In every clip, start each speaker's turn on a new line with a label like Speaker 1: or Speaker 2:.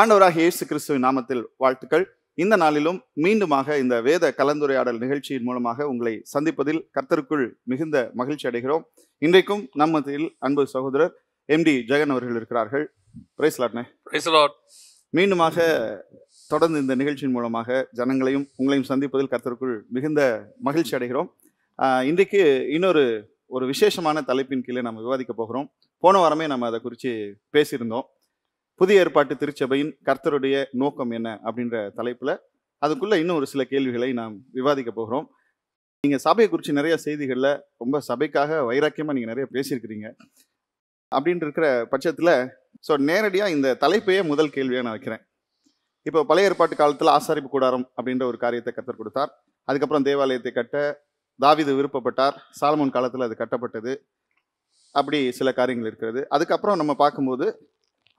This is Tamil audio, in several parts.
Speaker 1: ஆண்டவராக இயேசு கிறிஸ்துவின் நாமத்தில் வாழ்த்துக்கள் இந்த நாளிலும் மீண்டுமாக இந்த வேத கலந்துரையாடல் நிகழ்ச்சியின் மூலமாக உங்களை சந்திப்பதில் கர்த்தருக்குள் மிகுந்த மகிழ்ச்சி அடைகிறோம் இன்றைக்கும் நம்மத்தில் அன்பு சகோதரர் எம்டி ஜெகன் அவர்கள் இருக்கிறார்கள் மீண்டுமாக தொடர்ந்து இந்த நிகழ்ச்சியின் மூலமாக ஜனங்களையும் உங்களையும் சந்திப்பதில் கர்த்தருக்குள் மிகுந்த மகிழ்ச்சி அடைகிறோம் இன்றைக்கு இன்னொரு ஒரு விசேஷமான தலைப்பின் கீழே நம்ம விவாதிக்க போகிறோம் போன வாரமே நம்ம அதை குறித்து பேசியிருந்தோம் புதிய ஏற்பாட்டு திருச்சபையின் கர்த்தருடைய நோக்கம் என்ன அப்படின்ற தலைப்பில் அதுக்குள்ளே இன்னும் ஒரு சில கேள்விகளை நாம் விவாதிக்க போகிறோம் நீங்கள் சபையை குறித்து நிறைய செய்திகளில் ரொம்ப சபைக்காக வைராக்கியமாக நீங்கள் நிறைய பேசியிருக்கிறீங்க அப்படின்னு இருக்கிற பட்சத்தில் ஸோ நேரடியாக இந்த தலைப்பையே முதல் கேள்வியாக நான் வைக்கிறேன் இப்போ பழைய ஏற்பாட்டு காலத்தில் ஆசாரிப்பு கூடாரம் அப்படின்ற ஒரு காரியத்தை கத்தர் கொடுத்தார் அதுக்கப்புறம் தேவாலயத்தை கட்ட தாவிது விருப்பப்பட்டார் சாலமோன் காலத்தில் அது கட்டப்பட்டது அப்படி சில காரியங்கள் இருக்கிறது அதுக்கப்புறம் நம்ம பார்க்கும்போது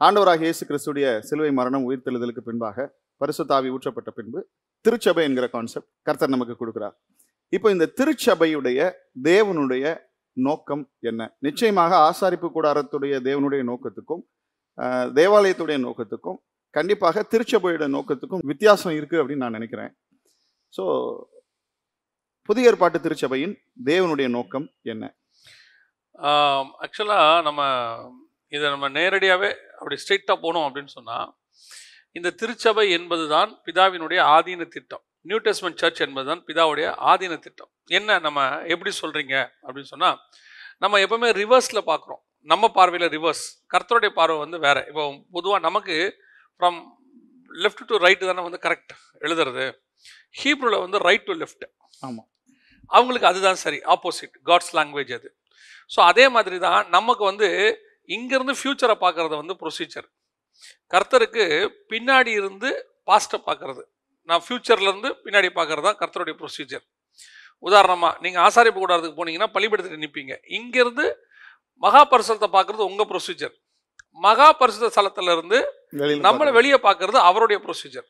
Speaker 1: ஆண்டவராக இயேசு கிறிஸ்துடைய சிலுவை மரணம் உயிர்த்தெழுதலுக்கு பின்பாக பரிசுத்தாவி ஊற்றப்பட்ட பின்பு திருச்சபை என்கிற கான்செப்ட் கர்த்தர் நமக்கு கொடுக்குறார் இப்போ இந்த திருச்சபையுடைய தேவனுடைய நோக்கம் என்ன நிச்சயமாக ஆசாரிப்பு கூடாரத்துடைய தேவனுடைய நோக்கத்துக்கும் தேவாலயத்துடைய நோக்கத்துக்கும் கண்டிப்பாக திருச்சபையோட நோக்கத்துக்கும் வித்தியாசம் இருக்குது அப்படின்னு நான் நினைக்கிறேன் ஸோ புதிய ஏற்பாட்டு திருச்சபையின் தேவனுடைய நோக்கம் என்ன
Speaker 2: ஆக்சுவலாக நம்ம இதை நம்ம நேரடியாகவே அப்படி ஸ்ட்ரெயிட்டாக போகணும் அப்படின்னு சொன்னால் இந்த திருச்சபை என்பது தான் பிதாவினுடைய ஆதீன திட்டம் நியூ டெஸ்ட்மெண்ட் சர்ச் என்பது தான் பிதாவுடைய ஆதீன திட்டம் என்ன நம்ம எப்படி சொல்கிறீங்க அப்படின்னு சொன்னால் நம்ம எப்போவுமே ரிவர்ஸில் பார்க்குறோம் நம்ம பார்வையில் ரிவர்ஸ் கர்த்தருடைய பார்வை வந்து வேறு இப்போ பொதுவாக நமக்கு ஃப்ரம் லெஃப்ட் டு ரைட்டு தானே வந்து கரெக்ட் எழுதுறது ஹீப்ரூவில் வந்து ரைட் டு லெஃப்ட் ஆமாம் அவங்களுக்கு அதுதான் சரி ஆப்போசிட் காட்ஸ் லாங்குவேஜ் அது ஸோ அதே மாதிரி தான் நமக்கு வந்து இங்கேருந்து ஃப்யூச்சரை பார்க்குறது வந்து ப்ரொசீஜர் கர்த்தருக்கு பின்னாடி இருந்து பாஸ்ட்டை பார்க்குறது நான் ஃப்யூச்சர்லேருந்து பின்னாடி பார்க்குறது தான் கர்த்தருடைய ப்ரொசீஜர் உதாரணமாக நீங்கள் ஆசாரிப்பு கூடாதுக்கு போனீங்கன்னா பள்ளிப்படத்துக்கு நிற்பீங்க இங்கேருந்து மகா பரிசுலத்தை பார்க்குறது உங்கள் ப்ரொசீஜர் மகா பரிசுத்த ஸ்தலத்திலிருந்து நம்மளை வெளியே பார்க்குறது அவருடைய ப்ரொசீஜர்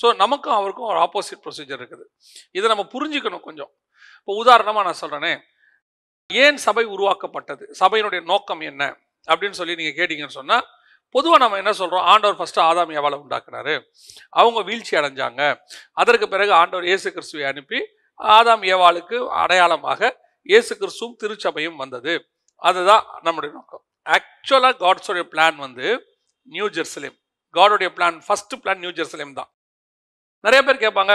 Speaker 2: ஸோ நமக்கும் அவருக்கும் ஒரு ஆப்போசிட் ப்ரொசீஜர் இருக்குது இதை நம்ம புரிஞ்சுக்கணும் கொஞ்சம் இப்போ உதாரணமாக நான் சொல்கிறேனே ஏன் சபை உருவாக்கப்பட்டது சபையினுடைய நோக்கம் என்ன அப்படின்னு சொல்லி நீங்கள் கேட்டிங்கன்னு சொன்னால் பொதுவாக நம்ம என்ன சொல்கிறோம் ஆண்டவர் ஃபஸ்ட்டு ஆதாம் எவாளை உண்டாக்குனாரு அவங்க வீழ்ச்சி அடைஞ்சாங்க அதற்கு பிறகு ஆண்டவர் இயேசு கிறிஸ்துவை அனுப்பி ஆதாம் ஏவாளுக்கு அடையாளமாக இயேசு கிறிஸ்துவும் திருச்சபையும் வந்தது அதுதான் நம்முடைய நோக்கம் ஆக்சுவலாக காட்ஸோடைய பிளான் வந்து நியூ ஜெருசலேம் காடோடைய plan first plan new Jerusalem தான் நிறைய பேர் கேட்பாங்க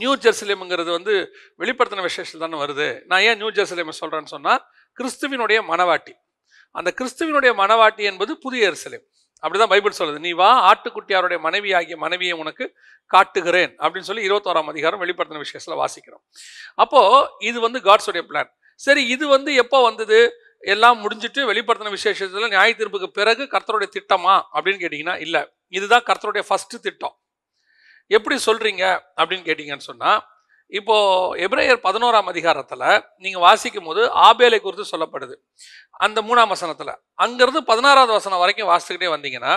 Speaker 2: நியூ ஜெருசலேம்ங்கிறது வந்து வெளிப்படுத்தின விசேஷம் தானே வருது நான் ஏன் நியூ ஜெருசலேமை சொல்கிறேன்னு சொன்னால் கிறிஸ்துவினுடைய மனவாட்டி அந்த கிறிஸ்துவனுடைய மனவாட்டி என்பது புதிய எரிசலேம் அப்படிதான் பைபிள் சொல்லுது நீ வா ஆட்டுக்குட்டியாருடைய மனைவி ஆகிய மனைவியை உனக்கு காட்டுகிறேன் அப்படின்னு சொல்லி இருபத்தோராம் அதிகாரம் வெளிப்படுத்தின விஷயத்தில் வாசிக்கிறோம் அப்போ இது வந்து காட்ஸுடைய பிளான் சரி இது வந்து எப்போ வந்தது எல்லாம் முடிஞ்சிட்டு வெளிப்படுத்தின விசேஷத்தில் நியாய தீர்ப்புக்கு பிறகு கர்த்தருடைய திட்டமா அப்படின்னு கேட்டிங்கன்னா இல்லை இதுதான் கர்த்தருடைய ஃபஸ்ட்டு திட்டம் எப்படி சொல்கிறீங்க அப்படின்னு கேட்டிங்கன்னு சொன்னால் இப்போ எப்ரேயர் பதினோராம் அதிகாரத்தில் நீங்கள் வாசிக்கும் போது ஆபேலை குறித்து சொல்லப்படுது அந்த மூணாம் வசனத்தில் அங்கேருந்து பதினாறாவது வசனம் வரைக்கும் வாசித்துக்கிட்டே வந்தீங்கன்னா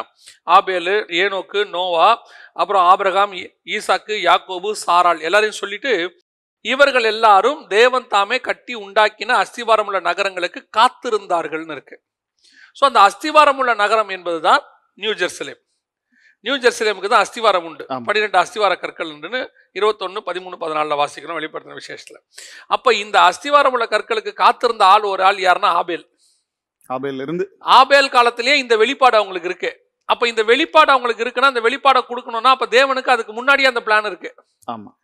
Speaker 2: ஆபேலு ஏனோக்கு நோவா அப்புறம் ஆபிரகாம் ஈசாக்கு யாக்கோபு சாரால் எல்லாரையும் சொல்லிட்டு இவர்கள் எல்லாரும் தேவன் தாமே கட்டி உண்டாக்கின அஸ்திவாரம் உள்ள நகரங்களுக்கு காத்திருந்தார்கள்னு இருக்கு ஸோ அந்த அஸ்திவாரம் உள்ள நகரம் என்பது தான் நியூ ஜெர்சலேம் நியூ ஜெர்சிலேமுக்கு தான் அஸ்திவாரம் உண்டு பன்னிரெண்டு அஸ்திவார கற்கள் உண்டுன்னு பதிமூணு பதினாலில் வாசிக்கணும் வெளிப்படுத்தின விசேஷத்தில் அப்போ இந்த அஸ்திவாரம் உள்ள கற்களுக்கு காத்திருந்த ஆள் ஒரு ஆள் யாருன்னா ஆபேல் ஆபேல் இருந்து ஆபேல் காலத்திலேயே இந்த வெளிப்பாடு அவங்களுக்கு இருக்கு அப்போ இந்த வெளிப்பாடு அவங்களுக்கு இருக்குன்னா அந்த வெளிப்பாடை கொடுக்கணும்னா அப்போ தேவனுக்கு அதுக்கு முன்னாடியே அந்த பிளான் இருக்கு ஆமாம்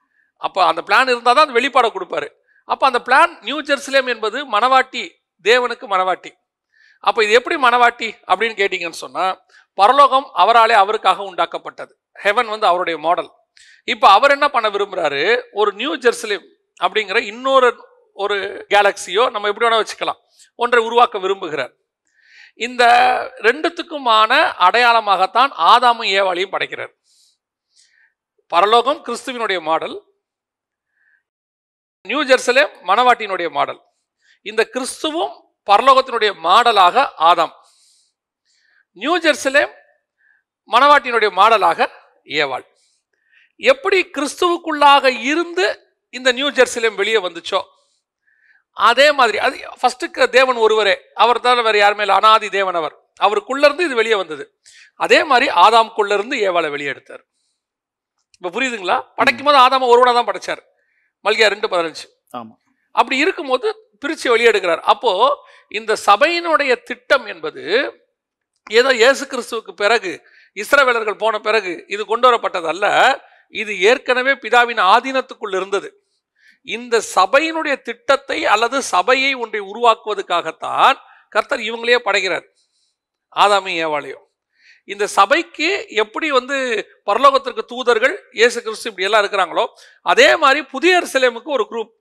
Speaker 2: அப்போ அந்த பிளான் இருந்தால் தான் அந்த வெளிப்பாடை கொடுப்பாரு அப்போ அந்த பிளான் நியூ ஜெருசலேம் என்பது மணவாட்டி தேவனுக்கு மணவாட்டி அப்போ இது எப்படி மனவாட்டி அப்படின்னு கேட்டிங்கன்னு சொன்னால் பரலோகம் அவராலே அவருக்காக உண்டாக்கப்பட்டது ஹெவன் வந்து அவருடைய மாடல் இப்போ அவர் என்ன பண்ண விரும்புகிறாரு ஒரு நியூ ஜெர்சலேம் அப்படிங்கிற இன்னொரு ஒரு கேலக்சியோ நம்ம எப்படி வேணால் வச்சுக்கலாம் ஒன்றை உருவாக்க விரும்புகிறார் இந்த ரெண்டுத்துக்குமான அடையாளமாகத்தான் ஆதாமும் ஏவாளியும் படைக்கிறார் பரலோகம் கிறிஸ்துவினுடைய மாடல் நியூ ஜெர்சலேம் மணவாட்டியினுடைய மாடல் இந்த கிறிஸ்துவும் பரலோகத்தினுடைய மாடலாக ஆதாம் நியூ ஜெர்சலேம் மணவாட்டியினுடைய மாடலாக ஏவாள் எப்படி கிறிஸ்துவுக்குள்ளாக இருந்து இந்த நியூ ஜெர்சலேம் வெளியே வந்துச்சோ அதே மாதிரி அது ஃபஸ்ட்டுக்கு தேவன் ஒருவரே அவர் தான் வேறு யாருமே இல்லை அனாதி தேவன் அவர் அவருக்குள்ளேருந்து இது வெளியே வந்தது அதே மாதிரி ஆதாம்குள்ளேருந்து ஏவாளை வெளியே எடுத்தார் இப்போ புரியுதுங்களா படைக்கும் போது ஆதாம ஒருவனாக தான் படைச்சார் மல்கியா ரெண்டு பதினஞ்சு ஆமாம் அப்படி இருக்கும்போது பிரித்து வெளியெடுக்கிறார் அப்போது இந்த சபையினுடைய திட்டம் என்பது ஏதோ இயேசு கிறிஸ்துவுக்கு பிறகு இஸ்ரவேலர்கள் போன பிறகு இது கொண்டு வரப்பட்டதல்ல இது ஏற்கனவே பிதாவின் ஆதீனத்துக்குள் இருந்தது இந்த சபையினுடைய திட்டத்தை அல்லது சபையை ஒன்றை உருவாக்குவதற்காகத்தான் கர்த்தர் இவங்களையே படைகிறார் ஆதாமி ஏவாலயம் இந்த சபைக்கு எப்படி வந்து பரலோகத்திற்கு தூதர்கள் இயேசு கிறிஸ்து இப்படி எல்லாம் இருக்கிறாங்களோ அதே மாதிரி புதிய சிலைமுக்கு ஒரு குரூப்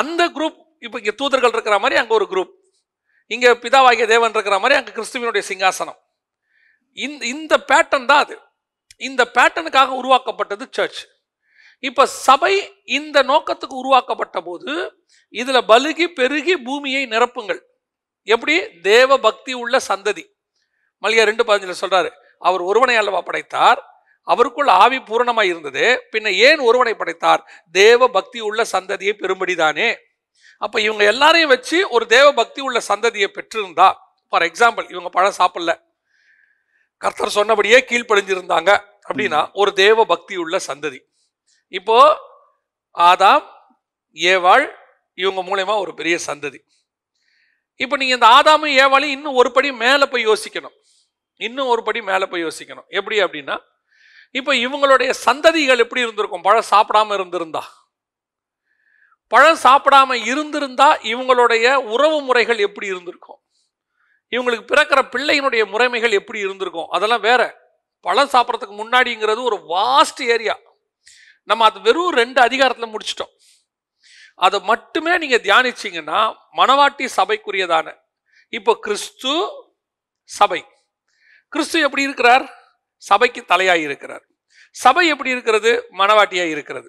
Speaker 2: அந்த குரூப் இப்போ இங்கே தூதர்கள் இருக்கிற மாதிரி அங்கே ஒரு குரூப் இங்கே பிதாவாகிய தேவன் இருக்கிற மாதிரி அங்கே கிறிஸ்துவனுடைய சிங்காசனம் இந்த இந்த பேட்டர்ன் தான் அது இந்த பேட்டனுக்காக உருவாக்கப்பட்டது சர்ச் இப்போ சபை இந்த நோக்கத்துக்கு உருவாக்கப்பட்ட போது இதில் பலுகி பெருகி பூமியை நிரப்புங்கள் எப்படி தேவ பக்தி உள்ள சந்ததி மல்லிகா ரெண்டு பதினஞ்சில் சொல்கிறாரு அவர் ஒருவனை அல்லவா படைத்தார் அவருக்குள் ஆவி பூரணமாக இருந்தது பின்ன ஏன் ஒருவனை படைத்தார் தேவ பக்தி உள்ள சந்ததியை பெரும்படிதானே அப்போ இவங்க எல்லாரையும் வச்சு ஒரு தேவ பக்தி உள்ள சந்ததியை பெற்றிருந்தா ஃபார் எக்ஸாம்பிள் இவங்க பழம் சாப்பிடல கர்த்தர் சொன்னபடியே கீழ்ப்படிஞ்சிருந்தாங்க அப்படின்னா ஒரு தேவ பக்தி உள்ள சந்ததி இப்போ ஆதாம் ஏவாள் இவங்க மூலயமா ஒரு பெரிய சந்ததி இப்போ நீங்கள் இந்த ஆதாமும் ஏவாளையும் இன்னும் ஒரு படி மேலே போய் யோசிக்கணும் இன்னும் ஒரு படி மேலே போய் யோசிக்கணும் எப்படி அப்படின்னா இப்போ இவங்களுடைய சந்ததிகள் எப்படி இருந்திருக்கும் பழம் சாப்பிடாம இருந்திருந்தா பழம் சாப்பிடாம இருந்திருந்தா இவங்களுடைய உறவு முறைகள் எப்படி இருந்திருக்கும் இவங்களுக்கு பிறக்கிற பிள்ளையினுடைய முறைமைகள் எப்படி இருந்திருக்கும் அதெல்லாம் வேற பழம் சாப்பிட்றதுக்கு முன்னாடிங்கிறது ஒரு வாஸ்ட் ஏரியா நம்ம அது வெறும் ரெண்டு அதிகாரத்தில் முடிச்சிட்டோம் அதை மட்டுமே நீங்கள் தியானிச்சிங்கன்னா மணவாட்டி சபைக்குரியதான இப்போ கிறிஸ்து சபை கிறிஸ்து எப்படி இருக்கிறார் சபைக்கு தலையாக இருக்கிறார் சபை எப்படி இருக்கிறது மனவாட்டியாக இருக்கிறது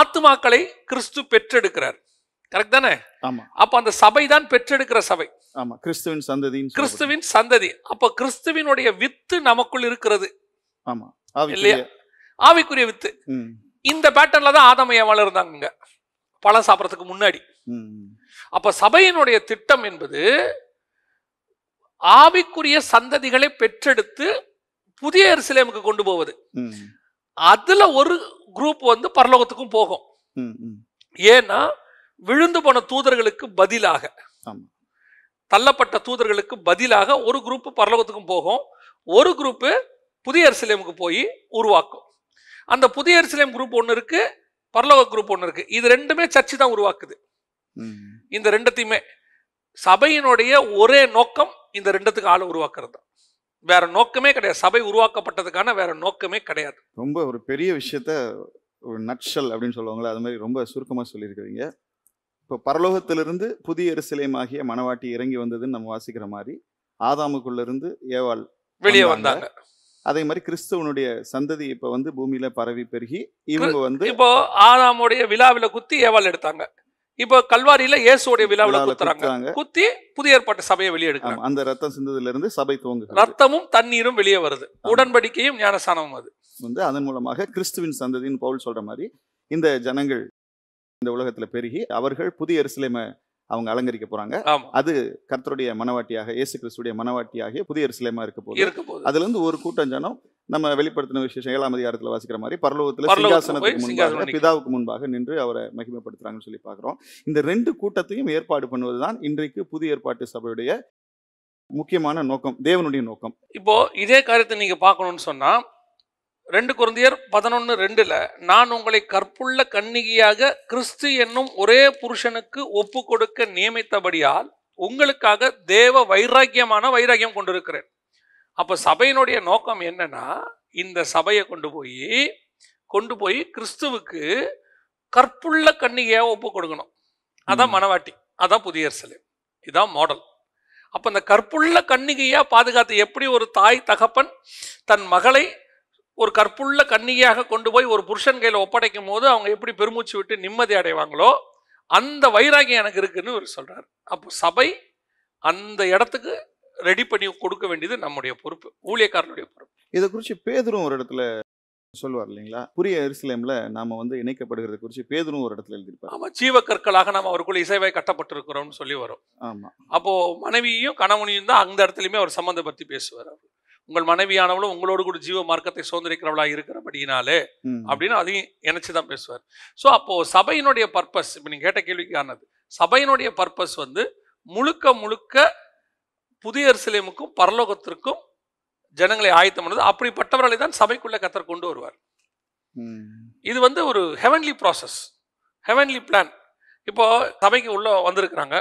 Speaker 2: ஆத்துமாக்களை கிறிஸ்து பெற்றெடுக்கிறார் கரெக்ட் தானே அப்ப அந்த சபை தான் பெற்றெடுக்கிற சபை
Speaker 1: ஆமா கிறிஸ்துவின் சந்ததி
Speaker 2: கிறிஸ்துவின் சந்ததி அப்ப கிறிஸ்துவினுடைய வித்து நமக்குள் இருக்கிறது ஆமா இல்லையா ஆவிக்குரிய வித்து இந்த பேட்டர்ல தான் ஆதமையவாள் வளர்ந்தாங்க பழம் சாப்பிட்றதுக்கு முன்னாடி அப்ப சபையினுடைய திட்டம் என்பது ஆவிக்குரிய சந்ததிகளை பெற்றெடுத்து புதிய எருசலேமுக்கு கொண்டு போவது அதுல ஒரு குரூப் வந்து பரலோகத்துக்கும் போகும் ஏன்னா விழுந்து போன தூதர்களுக்கு பதிலாக தள்ளப்பட்ட தூதர்களுக்கு பதிலாக ஒரு குரூப் பரலோகத்துக்கும் போகும் ஒரு குரூப்பு புதிய எருசலேமுக்கு போய் உருவாக்கும் அந்த புதிய எருசலேம் குரூப் ஒன்று இருக்கு பரலோக குரூப் ஒன்று இருக்கு இது ரெண்டுமே சர்ச்சு தான் உருவாக்குது இந்த ரெண்டத்தையுமே சபையினுடைய ஒரே நோக்கம் இந்த ரெண்டத்துக்கு ஆளை உருவாக்குறது வேற நோக்கமே கிடையாது சபை உருவாக்கப்பட்டதுக்கான வேற நோக்கமே கிடையாது
Speaker 1: ரொம்ப ஒரு பெரிய விஷயத்த ஒரு நட்சல் அப்படின்னு சொல்லுவாங்களே அது மாதிரி ரொம்ப சுருக்கமாக சொல்லியிருக்கிறீங்க இப்போ பரலோகத்திலிருந்து புதிய ஆகிய மணவாட்டி இறங்கி வந்ததுன்னு நம்ம வாசிக்கிற மாதிரி இருந்து ஏவாள்
Speaker 2: வெளியே வந்தாங்க
Speaker 1: அதே மாதிரி கிறிஸ்துவனுடைய சந்ததி இப்போ வந்து பூமியில பரவி பெருகி இவங்க வந்து இப்போ
Speaker 2: ஆதாமுடைய விழாவில் குத்தி ஏவாள் எடுத்தாங்க இப்போ கல்வாரியில இயேசுடைய விழாவில் குத்துறாங்க குத்தி புதிய ஏற்பாட்டு சபையை வெளியே
Speaker 1: அந்த ரத்தம் சிந்ததுல இருந்து சபை துவங்கு
Speaker 2: ரத்தமும் தண்ணீரும் வெளியே வருது உடன்படிக்கையும் ஞானசானமும் அது
Speaker 1: வந்து அதன் மூலமாக கிறிஸ்துவின் சந்ததியின் பவுல் சொல்ற மாதிரி இந்த ஜனங்கள் இந்த உலகத்துல பெருகி அவர்கள் புதிய எருசலேமை அவங்க அலங்கரிக்க போறாங்க அது கர்த்தருடைய மனவாட்டியாக இயேசு கிறிஸ்துடைய மனவாட்டியாக புதிய எருசலேமா இருக்க போகுது அதுல இருந்து ஒரு கூட்டம் ஜனம் நம்ம வெளிப்படுத்தின விசேஷம் ஏழாம் அதிகாரத்தில் வாசிக்கிற மாதிரி பரலோகத்தில் சிங்காசனத்துக்கு முன்பாக பிதாவுக்கு முன்பாக நின்று அவரை மகிமைப்படுத்துகிறாங்கன்னு சொல்லி பார்க்குறோம் இந்த ரெண்டு கூட்டத்தையும் ஏற்பாடு பண்ணுவது தான் இன்றைக்கு புதிய ஏற்பாட்டு சபையுடைய முக்கியமான நோக்கம் தேவனுடைய நோக்கம்
Speaker 2: இப்போ இதே காரியத்தை நீங்க பார்க்கணும்னு சொன்னா ரெண்டு குழந்தையர் பதினொன்று ரெண்டுல நான் உங்களை கற்புள்ள கண்ணிகையாக கிறிஸ்து என்னும் ஒரே புருஷனுக்கு ஒப்பு கொடுக்க நியமித்தபடியால் உங்களுக்காக தேவ வைராக்கியமான வைராக்கியம் கொண்டிருக்கிறேன் அப்போ சபையினுடைய நோக்கம் என்னன்னா இந்த சபையை கொண்டு போய் கொண்டு போய் கிறிஸ்துவுக்கு கற்புள்ள கண்ணிகையாக ஒப்பு கொடுக்கணும் அதான் மனவாட்டி அதான் புதிய சிலை இதுதான் மாடல் அப்போ அந்த கற்புள்ள கண்ணிகையாக பாதுகாத்து எப்படி ஒரு தாய் தகப்பன் தன் மகளை ஒரு கற்புள்ள கண்ணிகையாக கொண்டு போய் ஒரு புருஷன் கையில் ஒப்படைக்கும் போது அவங்க எப்படி பெருமூச்சு விட்டு நிம்மதி அடைவாங்களோ அந்த வைராகியம் எனக்கு இருக்குன்னு இவர் சொல்கிறார் அப்போ சபை அந்த இடத்துக்கு ரெடி பண்ணி கொடுக்க வேண்டியது நம்முடைய பொறுப்பு ஊழியக்காரனுடைய பொறுப்பு
Speaker 1: இதை குறித்து பேதரும் ஒரு இடத்துல சொல்லுவார் இல்லைங்களா புரிய எருசலேம்ல நாம வந்து இணைக்கப்படுகிறது குறித்து பேதரும் ஒரு இடத்துல எழுதியிருப்பார் ஆமா
Speaker 2: ஜீவ கற்களாக நாம் அவருக்குள்ள இசைவாய் கட்டப்பட்டிருக்கிறோம்னு சொல்லி வரும் ஆமா அப்போ மனைவியும் கணவனையும் தான் அந்த இடத்துலயுமே அவர் சம்மந்த பத்தி பேசுவார் அவர் உங்கள் மனைவியானவளும் உங்களோடு கூட ஜீவ மார்க்கத்தை சுதந்திரிக்கிறவளா இருக்கிறபடினாலே அப்படின்னு அதையும் இணைச்சி தான் பேசுவார் ஸோ அப்போ சபையினுடைய பர்பஸ் இப்போ நீங்கள் கேட்ட கேள்விக்கு ஆனது சபையினுடைய பர்பஸ் வந்து முழுக்க முழுக்க புதிய சிலைமுக்கும் பரலோகத்திற்கும் ஜனங்களை ஆயத்தம் பண்ணது அப்படிப்பட்டவர்களை தான் சபைக்குள்ள கத்தர் கொண்டு வருவார் இது வந்து ஒரு ஹெவன்லி ப்ராசஸ் ஹெவன்லி பிளான் இப்போ சபைக்கு உள்ள வந்திருக்கிறாங்க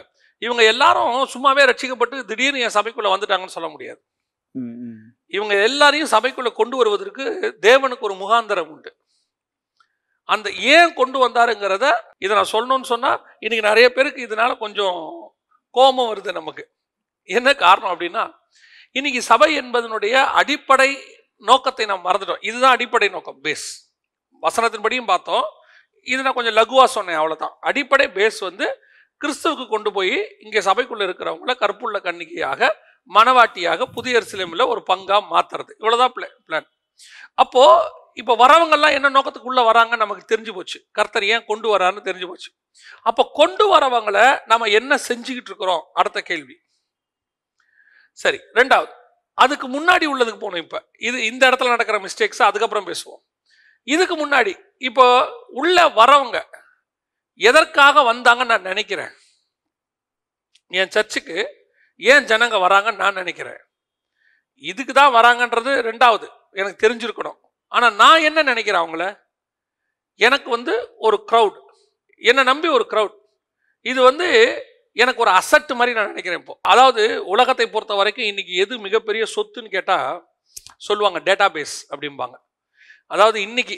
Speaker 2: இவங்க எல்லாரும் சும்மாவே ரட்சிக்கப்பட்டு திடீர்னு என் சபைக்குள்ள வந்துட்டாங்கன்னு சொல்ல முடியாது இவங்க எல்லாரையும் சபைக்குள்ள கொண்டு வருவதற்கு தேவனுக்கு ஒரு முகாந்தரம் உண்டு அந்த ஏன் கொண்டு வந்தாருங்கிறத இதை நான் சொல்லணும்னு சொன்னால் இன்னைக்கு நிறைய பேருக்கு இதனால கொஞ்சம் கோபம் வருது நமக்கு என்ன காரணம் அப்படின்னா இன்னைக்கு சபை என்பதனுடைய அடிப்படை நோக்கத்தை நாம் மறந்துட்டோம் இதுதான் அடிப்படை நோக்கம் பேஸ் வசனத்தின்படியும் பார்த்தோம் இது நான் கொஞ்சம் லகுவாக சொன்னேன் அவ்வளோதான் அடிப்படை பேஸ் வந்து கிறிஸ்துவுக்கு கொண்டு போய் இங்கே சபைக்குள்ளே இருக்கிறவங்கள கற்புள்ள கண்ணிக்கையாக மனவாட்டியாக புதிய சிலமில் ஒரு பங்காக மாற்றுறது இவ்வளோதான் பிளே பிளான் அப்போது இப்போ வரவங்கெல்லாம் என்ன நோக்கத்துக்குள்ளே வராங்க நமக்கு தெரிஞ்சு போச்சு கர்த்தர் ஏன் கொண்டு வரான்னு தெரிஞ்சு போச்சு அப்போ கொண்டு வரவங்களை நம்ம என்ன செஞ்சுக்கிட்டு இருக்கிறோம் அடுத்த கேள்வி சரி ரெண்டாவது அதுக்கு முன்னாடி உள்ளதுக்கு போகணும் இப்போ இது இந்த இடத்துல நடக்கிற மிஸ்டேக்ஸ் அதுக்கப்புறம் பேசுவோம் இதுக்கு முன்னாடி இப்போ உள்ள வரவங்க எதற்காக வந்தாங்கன்னு நான் நினைக்கிறேன் என் சர்ச்சுக்கு ஏன் ஜனங்க வராங்கன்னு நான் நினைக்கிறேன் இதுக்கு தான் வராங்கன்றது ரெண்டாவது எனக்கு தெரிஞ்சிருக்கணும் ஆனால் நான் என்ன நினைக்கிறேன் அவங்கள எனக்கு வந்து ஒரு க்ரௌட் என்னை நம்பி ஒரு க்ரௌட் இது வந்து எனக்கு ஒரு அசட்டு மாதிரி நான் நினைக்கிறேன் இப்போ அதாவது உலகத்தை பொறுத்த வரைக்கும் இன்னைக்கு எது மிகப்பெரிய சொத்துன்னு கேட்டால் சொல்லுவாங்க டேட்டா பேஸ் அப்படிம்பாங்க அதாவது இன்னைக்கு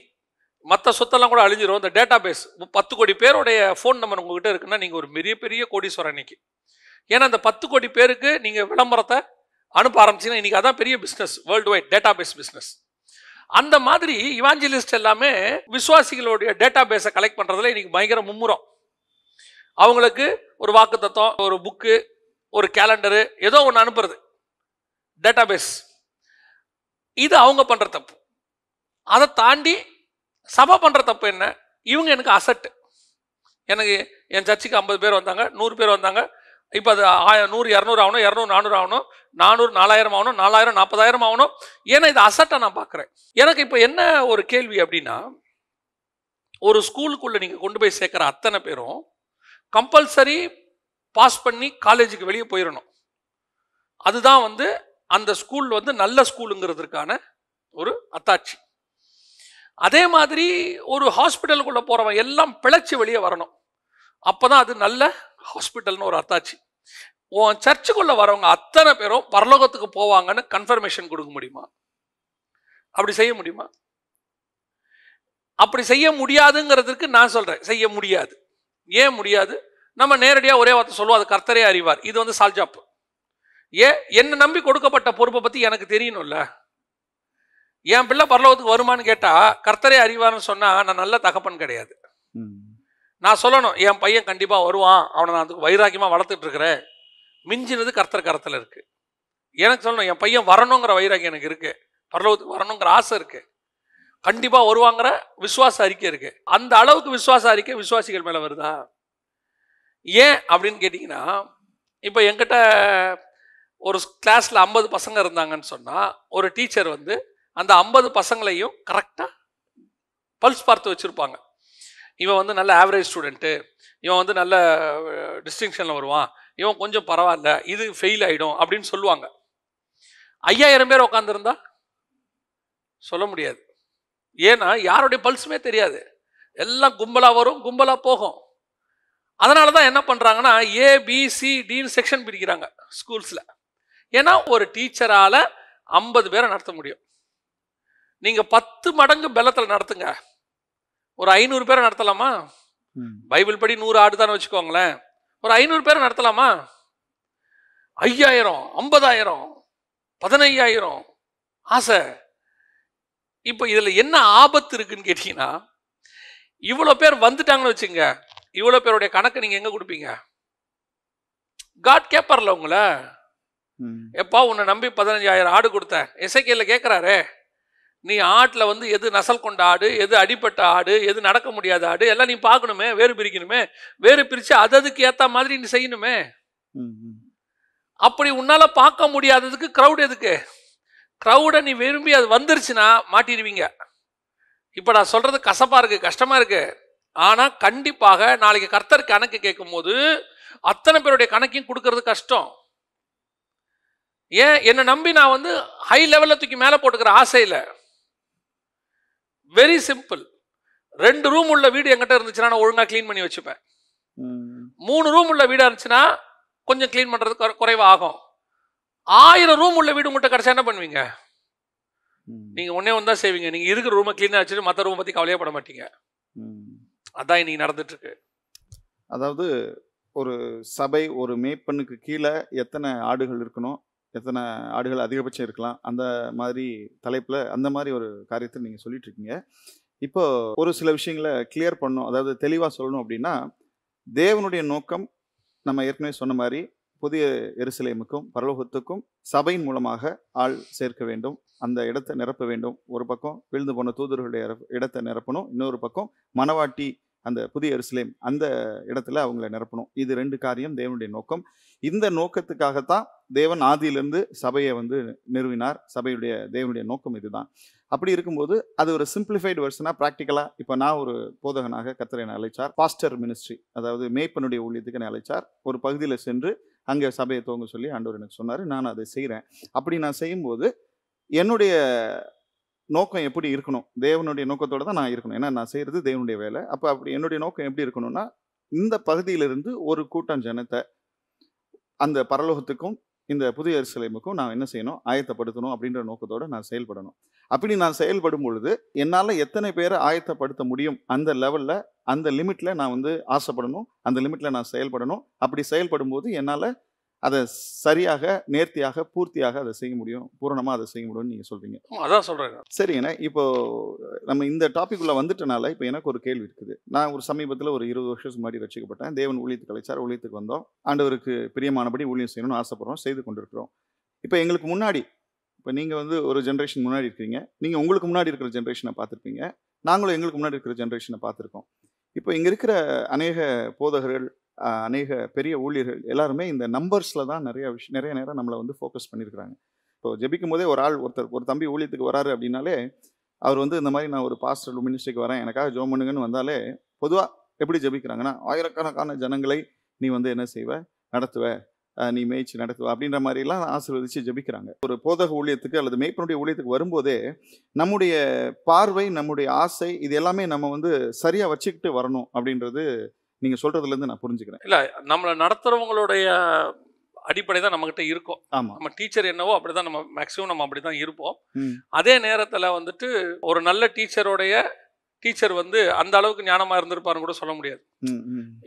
Speaker 2: மற்ற சொத்தெல்லாம் கூட அழிஞ்சிரும் இந்த டேட்டா பேஸ் பத்து கோடி பேருடைய ஃபோன் நம்பர் உங்ககிட்ட இருக்குன்னா நீங்கள் ஒரு பெரிய பெரிய கோடீஸ்வரர் இன்னைக்கு ஏன்னா அந்த பத்து கோடி பேருக்கு நீங்கள் விளம்பரத்தை அனுப்ப ஆரம்பிச்சிங்கன்னா இன்றைக்கி அதான் பெரிய business world wide data base business அந்த மாதிரி இவாஞ்சலிஸ்ட் எல்லாமே விசுவாசிகளுடைய டேட்டா பேஸை கலெக்ட் பண்ணுறதுல இன்றைக்கி பயங்கர மும்முரம் அவங்களுக்கு ஒரு வாக்கு தத்துவம் ஒரு புக்கு ஒரு கேலண்டரு ஏதோ ஒன்று அனுப்புறது டேட்டாபேஸ் இது அவங்க பண்ணுற தப்பு அதை தாண்டி சபை பண்ணுற தப்பு என்ன இவங்க எனக்கு அசட்டு எனக்கு என் சர்ச்சுக்கு ஐம்பது பேர் வந்தாங்க நூறு பேர் வந்தாங்க இப்போ அது ஆயிரம் நூறு இரநூறு ஆகணும் இரநூறு நானூறு ஆகணும் நானூறு நாலாயிரம் ஆகணும் நாலாயிரம் நாற்பதாயிரம் ஆகணும் ஏன்னா இது அசட்டை நான் பார்க்குறேன் எனக்கு இப்போ என்ன ஒரு கேள்வி அப்படின்னா ஒரு ஸ்கூலுக்குள்ளே நீங்கள் கொண்டு போய் சேர்க்குற அத்தனை பேரும் கம்பல்சரி பாஸ் பண்ணி காலேஜுக்கு வெளியே போயிடணும் அதுதான் வந்து அந்த ஸ்கூல் வந்து நல்ல ஸ்கூலுங்கிறதுக்கான ஒரு அத்தாட்சி அதே மாதிரி ஒரு ஹாஸ்பிட்டலுக்குள்ளே போகிறவன் எல்லாம் பிழைச்சி வெளியே வரணும் அப்போ தான் அது நல்ல ஹாஸ்பிட்டல்னு ஒரு அத்தாட்சி உன் சர்ச்சுக்குள்ளே வரவங்க அத்தனை பேரும் பரலோகத்துக்கு போவாங்கன்னு கன்ஃபர்மேஷன் கொடுக்க முடியுமா அப்படி செய்ய முடியுமா அப்படி செய்ய முடியாதுங்கிறதுக்கு நான் சொல்கிறேன் செய்ய முடியாது ஏன் முடியாது நம்ம நேரடியாக ஒரே வார்த்தை சொல்லுவோம் அது கர்த்தரே அறிவார் இது வந்து சால்ஜாப்பு ஏ என்னை நம்பி கொடுக்கப்பட்ட பொறுப்பை பற்றி எனக்கு தெரியணும்ல என் பிள்ளை பரலோகத்துக்கு வருமானு கேட்டால் கர்த்தரே அறிவார்னு சொன்னால் நான் நல்ல தகப்பன் கிடையாது நான் சொல்லணும் என் பையன் கண்டிப்பாக வருவான் அவனை நான் அதுக்கு வைராக்கியமாக வளர்த்துட்டு இருக்கிறேன் மிஞ்சினது கர்த்தர் கரத்தில் இருக்குது எனக்கு சொல்லணும் என் பையன் வரணுங்கிற வைராக்கியம் எனக்கு இருக்குது பரலோகத்துக்கு வரணுங்கிற ஆசை இருக்குது கண்டிப்பாக வருவாங்கிற விசுவாச அறிக்கை இருக்குது அந்த அளவுக்கு விசுவாச அறிக்கை விசுவாசிகள் மேலே வருதா ஏன் அப்படின்னு கேட்டிங்கன்னா இப்போ எங்கிட்ட ஒரு கிளாஸில் ஐம்பது பசங்க இருந்தாங்கன்னு சொன்னால் ஒரு டீச்சர் வந்து அந்த ஐம்பது பசங்களையும் கரெக்டாக பல்ஸ் பார்த்து வச்சுருப்பாங்க இவன் வந்து நல்ல ஆவரேஜ் ஸ்டூடெண்ட்டு இவன் வந்து நல்ல டிஸ்டிங்ஷனில் வருவான் இவன் கொஞ்சம் பரவாயில்ல இது ஃபெயில் ஆகிடும் அப்படின்னு சொல்லுவாங்க ஐயாயிரம் பேர் உட்காந்துருந்தா சொல்ல முடியாது ஏன்னா யாருடைய பல்ஸுமே தெரியாது எல்லாம் கும்பலாக வரும் கும்பலாக போகும் அதனால தான் என்ன பண்ணுறாங்கன்னா ஏபிசிடின்னு செக்ஷன் பிரிக்கிறாங்க ஸ்கூல்ஸில் ஏன்னா ஒரு டீச்சரால் ஐம்பது பேரை நடத்த முடியும் நீங்கள் பத்து மடங்கு பலத்தில் நடத்துங்க ஒரு ஐநூறு பேரை நடத்தலாமா பைபிள் படி நூறு ஆடு தானே வச்சுக்கோங்களேன் ஒரு ஐநூறு பேரை நடத்தலாமா ஐயாயிரம் ஐம்பதாயிரம் பதினையாயிரம் ஆசை இப்போ இதில் என்ன ஆபத்து இருக்குன்னு கேட்டீங்கன்னா இவ்வளோ பேர் வந்துட்டாங்கன்னு வச்சுங்க இவ்வளோ பேருடைய கணக்கு நீங்கள் எங்கே கொடுப்பீங்க காட் கேப்பார்ல உங்களை எப்பா உன்னை நம்பி பதினஞ்சாயிரம் ஆடு கொடுத்தேன் இசைக்கையில் கேட்குறாரு நீ ஆட்டில் வந்து எது நசல் கொண்ட ஆடு எது அடிப்பட்ட ஆடு எது நடக்க முடியாத ஆடு எல்லாம் நீ பார்க்கணுமே வேறு பிரிக்கணுமே வேறு பிரித்து அது அதுக்கு ஏற்ற மாதிரி நீ செய்யணுமே அப்படி உன்னால் பார்க்க முடியாததுக்கு க்ரௌட் எதுக்கு க்ரௌடை நீ விரும்பி அது வந்துருச்சுன்னா மாட்டிடுவீங்க இப்போ நான் சொல்கிறது கசப்பாக இருக்குது கஷ்டமாக இருக்குது ஆனால் கண்டிப்பாக நாளைக்கு கர்த்தர் கணக்கு கேட்கும்போது அத்தனை பேருடைய கணக்கையும் கொடுக்கறது கஷ்டம் ஏன் என்னை நம்பி நான் வந்து ஹை லெவலில் தூக்கி மேலே போட்டுக்கிற ஆசையில் வெரி சிம்பிள் ரெண்டு ரூம் உள்ள வீடு என்கிட்ட இருந்துச்சுன்னா நான் ஒழுங்காக க்ளீன் பண்ணி வச்சுப்பேன் மூணு ரூம் உள்ள வீடாக இருந்துச்சுன்னா கொஞ்சம் க்ளீன் பண்ணுறது குறைவாகும் ஆயிரம் ரூம் உள்ள வீடு மட்டும் கிடச்சா என்ன பண்ணுவீங்க நீங்கள் ஒன்றே ஒன்று தான் செய்வீங்க நீங்கள் இருக்கிற ரூமை க்ளீனாக வச்சுட்டு மற்ற ரூமை பற்றி கவலையே பட மாட்டீங்க அதான் இன்னைக்கு நடந்துட்டுருக்கு
Speaker 1: அதாவது ஒரு சபை ஒரு மேய்ப்பண்ணுக்கு கீழே எத்தனை ஆடுகள் இருக்கணும் எத்தனை ஆடுகள் அதிகபட்சம் இருக்கலாம் அந்த மாதிரி தலைப்பில் அந்த மாதிரி ஒரு காரியத்தை நீங்கள் சொல்லிட்டுருக்கீங்க இப்போது இப்போ ஒரு சில விஷயங்களை கிளியர் பண்ணணும் அதாவது தெளிவாக சொல்லணும் அப்படின்னா தேவனுடைய நோக்கம் நம்ம ஏற்கனவே சொன்ன மாதிரி புதிய எருசலேமுக்கும் பரலோகத்துக்கும் சபையின் மூலமாக ஆள் சேர்க்க வேண்டும் அந்த இடத்தை நிரப்ப வேண்டும் ஒரு பக்கம் விழுந்து போன தூதர்களுடைய இடத்தை நிரப்பணும் இன்னொரு பக்கம் மணவாட்டி அந்த புதிய எருசலேம் அந்த இடத்துல அவங்கள நிரப்பணும் இது ரெண்டு காரியம் தேவனுடைய நோக்கம் இந்த நோக்கத்துக்காகத்தான் தேவன் ஆதியிலிருந்து சபையை வந்து நிறுவினார் சபையுடைய தேவனுடைய நோக்கம் இதுதான் அப்படி இருக்கும்போது அது ஒரு சிம்பிளிஃபைடு வெர்ஷனாக ப்ராக்டிக்கலாக இப்போ நான் ஒரு போதகனாக கத்தரை அழைச்சார் பாஸ்டர் மினிஸ்ட்ரி அதாவது மேய்ப்பனுடைய ஊழியத்துக்கு என்னை அழைச்சார் ஒரு பகுதியில் சென்று அங்கே சபையை தோங்க சொல்லி ஆண்டவர் எனக்கு சொன்னார் நான் அதை செய்கிறேன் அப்படி நான் செய்யும்போது என்னுடைய நோக்கம் எப்படி இருக்கணும் தேவனுடைய நோக்கத்தோடு தான் நான் இருக்கணும் ஏன்னா நான் செய்கிறது தேவனுடைய வேலை அப்போ அப்படி என்னுடைய நோக்கம் எப்படி இருக்கணும்னா இந்த பகுதியிலிருந்து ஒரு கூட்டம் ஜனத்தை அந்த பரலோகத்துக்கும் இந்த புதிய எரிசலைமுக்கும் நான் என்ன செய்யணும் ஆயத்தப்படுத்தணும் அப்படின்ற நோக்கத்தோடு நான் செயல்படணும் அப்படி நான் செயல்படும் பொழுது என்னால் எத்தனை பேரை ஆயத்தப்படுத்த முடியும் அந்த லெவலில் அந்த லிமிட்டில் நான் வந்து ஆசைப்படணும் அந்த லிமிட்டில் நான் செயல்படணும் அப்படி செயல்படும் போது என்னால் அதை சரியாக நேர்த்தியாக பூர்த்தியாக அதை செய்ய முடியும் பூரணமாக அதை செய்ய முடியும்னு நீங்கள் சொல்கிறீங்க அதான் சொல்கிறேங்க சரிங்கண்ணே இப்போ நம்ம இந்த டாபிக் உள்ள வந்துட்டனால இப்போ எனக்கு ஒரு கேள்வி இருக்குது நான் ஒரு சமீபத்தில் ஒரு இருபது வருஷத்துக்கு முன்னாடி ரசிக்கப்பட்டேன் தேவன் ஊழியத்துக்கு கலைச்சார் ஊழியத்துக்கு வந்தோம் ஆண்டவருக்கு பிரியமானபடி ஊழியம் செய்யணும்னு ஆசைப்படுறோம் செய்து கொண்டிருக்கிறோம் இப்போ எங்களுக்கு முன்னாடி இப்போ நீங்கள் வந்து ஒரு ஜென்ரேஷன் முன்னாடி இருக்கிறீங்க நீங்கள் உங்களுக்கு முன்னாடி இருக்கிற ஜென்ரேஷனை பார்த்துருப்பீங்க நாங்களும் எங்களுக்கு முன்னாடி இருக்கிற ஜென்ரேஷனை பார்த்துருக்கோம் இப்போ இங்கே இருக்கிற அநேக போதகர்கள் அநேக பெரிய ஊழியர்கள் எல்லாருமே இந்த நம்பர்ஸில் தான் நிறைய விஷயம் நிறைய நேரம் நம்மளை வந்து ஃபோக்கஸ் பண்ணியிருக்கிறாங்க இப்போ ஜபிக்கும் போதே ஒரு ஆள் ஒருத்தர் ஒரு தம்பி ஊழியத்துக்கு வராரு அப்படின்னாலே அவர் வந்து இந்த மாதிரி நான் ஒரு பாஸ்டர் மினிஸ்டருக்கு வரேன் எனக்காக ஜோம் பண்ணுங்கன்னு வந்தாலே பொதுவாக எப்படி ஜெபிக்கிறாங்கன்னா ஆயிரக்கணக்கான ஜனங்களை நீ வந்து என்ன செய்வ நடத்துவ நீ மேய்ச்சி நடத்துவா அப்படின்ற மாதிரிலாம் ஆசீர்வதித்து ஜபிக்கிறாங்க ஒரு போதக ஊழியத்துக்கு அல்லது மேய்ப்பனுடைய ஊழியத்துக்கு வரும்போதே நம்முடைய பார்வை நம்முடைய ஆசை இது எல்லாமே நம்ம வந்து சரியாக வச்சுக்கிட்டு வரணும் அப்படின்றது நீங்கள் சொல்கிறதுலேருந்து நான் புரிஞ்சுக்கிறேன்
Speaker 2: இல்லை நம்மளை நடத்துகிறவங்களுடைய அடிப்படை தான் நம்மகிட்ட இருக்கும் நம்ம டீச்சர் என்னவோ அப்படிதான் நம்ம மேக்ஸிமம் நம்ம அப்படிதான் இருப்போம் அதே நேரத்தில் வந்துட்டு ஒரு நல்ல டீச்சருடைய டீச்சர் வந்து அந்த அளவுக்கு ஞானமாக இருந்திருப்பாருன்னு கூட சொல்ல முடியாது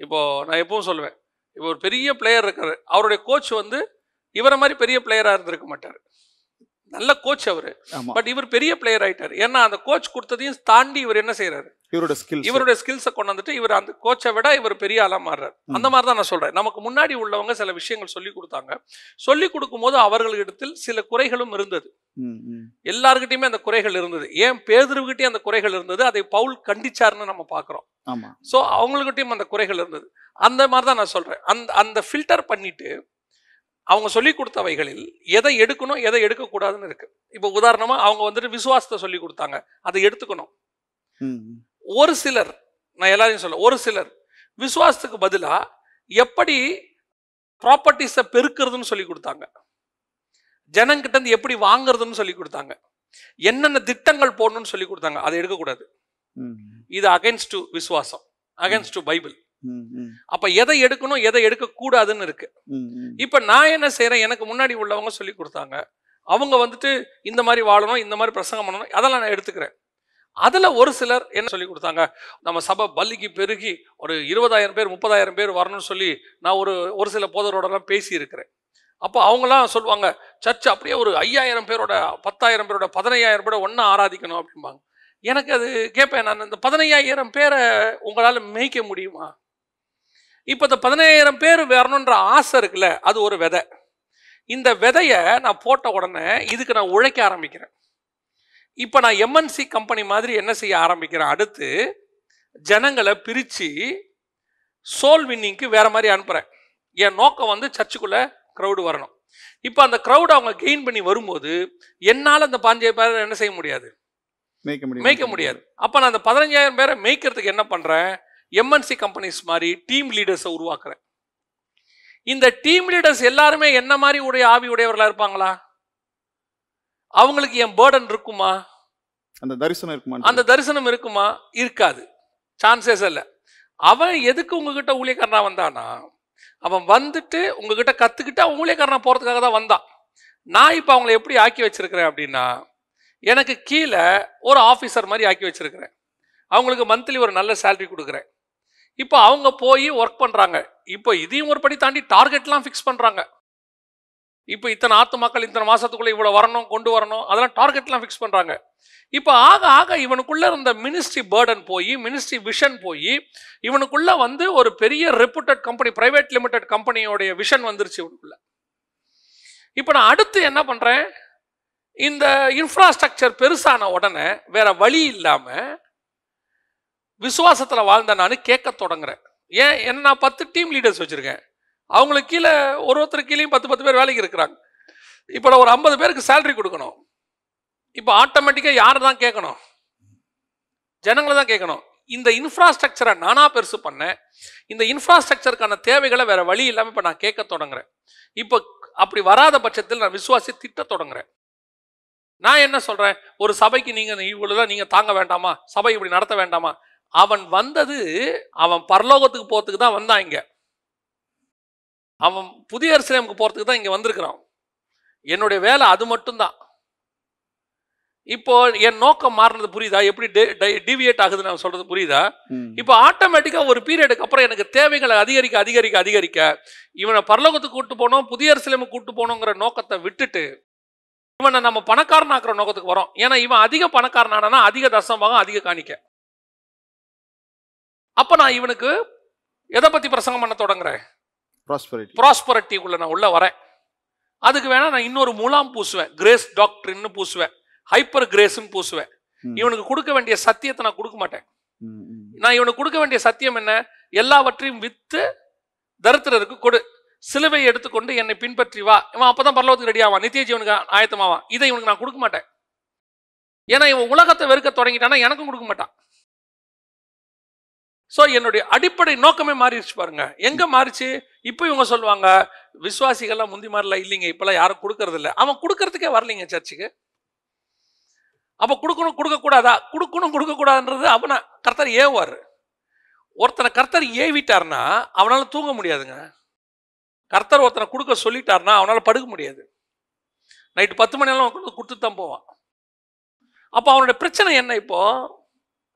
Speaker 2: இப்போ நான் எப்பவும் சொல்லுவேன் இவர் ஒரு பெரிய பிளேயர் இருக்கார் அவருடைய கோச் வந்து இவரை மாதிரி பெரிய பிளேயராக இருந்திருக்க மாட்டார் நல்ல கோச் அவர் பட் இவர் பெரிய பிளேயர் ஆயிட்டார் ஏன்னா அந்த கோச் கொடுத்ததையும் தாண்டி இவர் என்ன செய்கிறாரு
Speaker 1: இவரோட ஸ்கில் இவரோட
Speaker 2: ஸ்கில்ஸை கொண்டு வந்துட்டு இவர் அந்த கோச்சை விட இவர் பெரிய ஆளாக மாறுறார் அந்த மாதிரி தான் நான் சொல்கிறேன் நமக்கு முன்னாடி உள்ளவங்க சில விஷயங்கள் சொல்லி கொடுத்தாங்க சொல்லி போது அவர்களிடத்தில் சில குறைகளும் இருந்தது எல்லாருக்கிட்டையுமே அந்த குறைகள் இருந்தது ஏன் பேதர்வுகிட்டே அந்த குறைகள் இருந்தது அதை பவுல் கண்டிச்சார்னு நம்ம பார்க்குறோம் ஸோ அவங்களுக்கிட்டையும் அந்த குறைகள் இருந்தது அந்த மாதிரி தான் நான் சொல்கிறேன் அந்த அந்த ஃபில்டர் பண்ணிட்டு அவங்க சொல்லி கொடுத்தவைகளில் எதை எடுக்கணும் எதை எடுக்கக்கூடாதுன்னு இருக்கு இப்போ உதாரணமாக அவங்க வந்துட்டு விசுவாசத்தை சொல்லி கொடுத்தாங்க அதை எடுத்துக்கணும் ஒரு சிலர் நான் எல்லாரையும் சொல்ல ஒரு சிலர் விசுவாசத்துக்கு பதிலாக எப்படி ப்ராப்பர்ட்டிஸை பெருக்கிறதுன்னு சொல்லி கொடுத்தாங்க ஜனங்கிட்ட இருந்து எப்படி வாங்குறதுன்னு சொல்லி கொடுத்தாங்க என்னென்ன திட்டங்கள் போடணும்னு சொல்லி கொடுத்தாங்க அதை எடுக்கக்கூடாது இது அகைன்ஸ்ட் டு விசுவாசம் அகைன்ஸ்ட் டு பைபிள் அப்ப எதை எடுக்கணும் எதை எடுக்க கூடாதுன்னு இருக்கு இப்ப நான் என்ன செய்யறேன் எனக்கு முன்னாடி உள்ளவங்க சொல்லி கொடுத்தாங்க அவங்க வந்துட்டு இந்த மாதிரி வாழணும் இந்த மாதிரி பிரசங்கம் பண்ணணும் அதெல்லாம் நான் எடுத்துக்கிறேன் அதில் ஒரு சிலர் என்ன சொல்லி கொடுத்தாங்க நம்ம சபை பல்லிக்கு பெருகி ஒரு இருபதாயிரம் பேர் முப்பதாயிரம் பேர் வரணும்னு சொல்லி நான் ஒரு ஒரு சில போதரோடலாம் பேசியிருக்கிறேன் அப்போ அவங்களாம் சொல்லுவாங்க சர்ச் அப்படியே ஒரு ஐயாயிரம் பேரோட பத்தாயிரம் பேரோட பதினையாயிரம் பேரோட ஒன்றா ஆராதிக்கணும் அப்படிம்பாங்க எனக்கு அது கேட்பேன் நான் இந்த பதினையாயிரம் பேரை உங்களால் மேய்க்க முடியுமா இப்போ இந்த பதினையாயிரம் பேர் வரணுன்ற ஆசை இருக்குல்ல அது ஒரு விதை இந்த விதையை நான் போட்ட உடனே இதுக்கு நான் உழைக்க ஆரம்பிக்கிறேன் இப்போ நான் எம்என்சி கம்பெனி மாதிரி என்ன செய்ய ஆரம்பிக்கிறேன் அடுத்து ஜனங்களை பிரித்து சோல் வின்னிங்க்கு வேறு மாதிரி அனுப்புகிறேன் என் நோக்கம் வந்து சர்ச்சுக்குள்ளே க்ரௌடு வரணும் இப்போ அந்த க்ரௌட் அவங்க கெயின் பண்ணி வரும்போது என்னால் அந்த பாஞ்சாயிரம் பேரை என்ன செய்ய முடியாது மேய்க்க முடியாது அப்போ நான் அந்த பதினஞ்சாயிரம் பேரை மேய்க்கிறதுக்கு என்ன பண்ணுறேன் எம்என்சி கம்பெனிஸ் மாதிரி டீம் லீடர்ஸை உருவாக்குறேன் இந்த டீம் லீடர்ஸ் எல்லாருமே என்ன மாதிரி உடைய ஆவி உடையவர்களாக இருப்பாங்களா அவங்களுக்கு என் பேர்டன் இருக்குமா
Speaker 1: அந்த தரிசனம் இருக்குமா அந்த
Speaker 2: தரிசனம் இருக்குமா இருக்காது சான்சஸ் இல்லை அவன் எதுக்கு உங்ககிட்ட ஊழியக்காரனா வந்தானா அவன் வந்துட்டு உங்ககிட்ட கற்றுக்கிட்டு அவன் ஊழியக்காரனா போகிறதுக்காக தான் வந்தான் நான் இப்போ அவங்கள எப்படி ஆக்கி வச்சிருக்கிறேன் அப்படின்னா எனக்கு கீழே ஒரு ஆஃபீஸர் மாதிரி ஆக்கி வச்சிருக்கிறேன் அவங்களுக்கு மந்த்லி ஒரு நல்ல சேலரி கொடுக்குறேன் இப்போ அவங்க போய் ஒர்க் பண்ணுறாங்க இப்போ இதையும் ஒரு படி தாண்டி டார்கெட்லாம் ஃபிக்ஸ் பண்ணுறாங்க இப்போ இத்தனை மக்கள் இத்தனை மாதத்துக்குள்ளே இவ்வளோ வரணும் கொண்டு வரணும் அதெல்லாம் டார்கெட்லாம் ஃபிக்ஸ் பண்ணுறாங்க இப்போ ஆக ஆக இவனுக்குள்ளே இருந்த மினிஸ்ட்ரி பேர்டன் போய் மினிஸ்ட்ரி விஷன் போய் இவனுக்குள்ளே வந்து ஒரு பெரிய ரெப்யூட்டட் கம்பெனி ப்ரைவேட் லிமிடெட் கம்பெனியோடைய விஷன் வந்துருச்சு இவனுக்குள்ள இப்போ நான் அடுத்து என்ன பண்ணுறேன் இந்த இன்ஃப்ராஸ்ட்ரக்சர் பெருசான உடனே வேற வழி இல்லாமல் விசுவாசத்தில் வாழ்ந்த நான் கேட்க தொடங்குறேன் ஏன் என்ன நான் பத்து டீம் லீடர்ஸ் வச்சுருக்கேன் அவங்களுக்கு கீழே ஒரு ஒருத்தர் கீழேயும் பத்து பத்து பேர் வேலைக்கு இருக்கிறாங்க இப்போ ஒரு ஐம்பது பேருக்கு சேலரி கொடுக்கணும் இப்போ ஆட்டோமேட்டிக்காக யாரை தான் கேட்கணும் ஜனங்களை தான் கேட்கணும் இந்த இன்ஃப்ராஸ்ட்ரக்சரை நானாக பெருசு பண்ணேன் இந்த இன்ஃப்ராஸ்ட்ரக்சருக்கான தேவைகளை வேறு வழி இல்லாமல் இப்போ நான் கேட்க தொடங்குறேன் இப்போ அப்படி வராத பட்சத்தில் நான் விசுவாசி திட்ட தொடங்குறேன் நான் என்ன சொல்கிறேன் ஒரு சபைக்கு நீங்கள் இவ்வளோதான் நீங்கள் தாங்க வேண்டாமா சபை இப்படி நடத்த வேண்டாமா அவன் வந்தது அவன் பரலோகத்துக்கு போகிறதுக்கு தான் வந்தான் இங்கே அவன் புதிய அரசியலமைக்கு போகிறதுக்கு தான் இங்கே வந்திருக்கிறான் என்னுடைய வேலை அது மட்டும்தான் இப்போ என் நோக்கம் மாறினது புரியுதா எப்படி டிவியேட் ஆகுது நான் சொல்றது புரியுதா இப்போ ஆட்டோமேட்டிக்கா ஒரு பீரியடுக்கு அப்புறம் எனக்கு தேவைகளை அதிகரிக்க அதிகரிக்க அதிகரிக்க இவனை பரலோகத்துக்கு கூட்டு போனோம் புதிய அரசியலமை கூட்டு போனோங்கிற நோக்கத்தை விட்டுட்டு இவனை நம்ம பணக்காரன் ஆக்குற நோக்கத்துக்கு வரோம் ஏன்னா இவன் அதிக பணக்காரன் ஆனா அதிக தசம்பாகம் அதிக காணிக்க அப்ப நான் இவனுக்கு எதை பத்தி பிரசங்கம் பண்ண தொடங்குறேன் ப்ராஸ்பரிட்டி ப்ராஸ்பரிட்டிக்குள்ளே நான் உள்ளே வரேன் அதுக்கு வேணால் நான் இன்னொரு முலாம் பூசுவேன் கிரேஸ் டாக்டர்னு பூசுவேன் ஹைப்பர் கிரேஸ்ன்னு பூசுவேன் இவனுக்கு கொடுக்க வேண்டிய சத்தியத்தை நான் கொடுக்க மாட்டேன் நான் இவனுக்கு கொடுக்க வேண்டிய சத்தியம் என்ன எல்லாவற்றையும் விற்று தரித்திரருக்கு கொடு சிலுவை எடுத்துக்கொண்டு என்னை பின்பற்றி வா இவன் அப்பதான் பரலோகத்துக்கு ரெடி ஆவான் நித்திய ஜீவனுக்கு ஆயத்தமாவான் இதை இவனுக்கு நான் கொடுக்க மாட்டேன் ஏன்னா இவன் உலகத்தை வெறுக்க தொடங்கிட்டானா எனக்கும் கொடுக்க மாட்டான் ஸோ என்னுடைய அடிப்படை நோக்கமே மாறிடுச்சு பாருங்க எங்கே மாறிச்சு இப்போ இவங்க சொல்லுவாங்க விசுவாசிகள்லாம் முந்தி மாதிரிலாம் இல்லைங்க இப்போல்லாம் யாரும் கொடுக்கறது இல்லை அவன் கொடுக்கறதுக்கே வரலைங்க சர்ச்சுக்கு அப்போ கொடுக்கணும் கொடுக்கக்கூடாதா கொடுக்கணும் கொடுக்கக்கூடாதுன்றது அவனை கர்த்தர் ஏவார் ஒருத்தனை கர்த்தர் ஏவிட்டார்னா அவனால் தூங்க முடியாதுங்க கர்த்தர் ஒருத்தனை கொடுக்க சொல்லிட்டார்னா அவனால் படுக்க முடியாது நைட்டு பத்து மணி கொண்டு கொடுத்து தான் போவான் அப்போ அவனுடைய பிரச்சனை என்ன இப்போ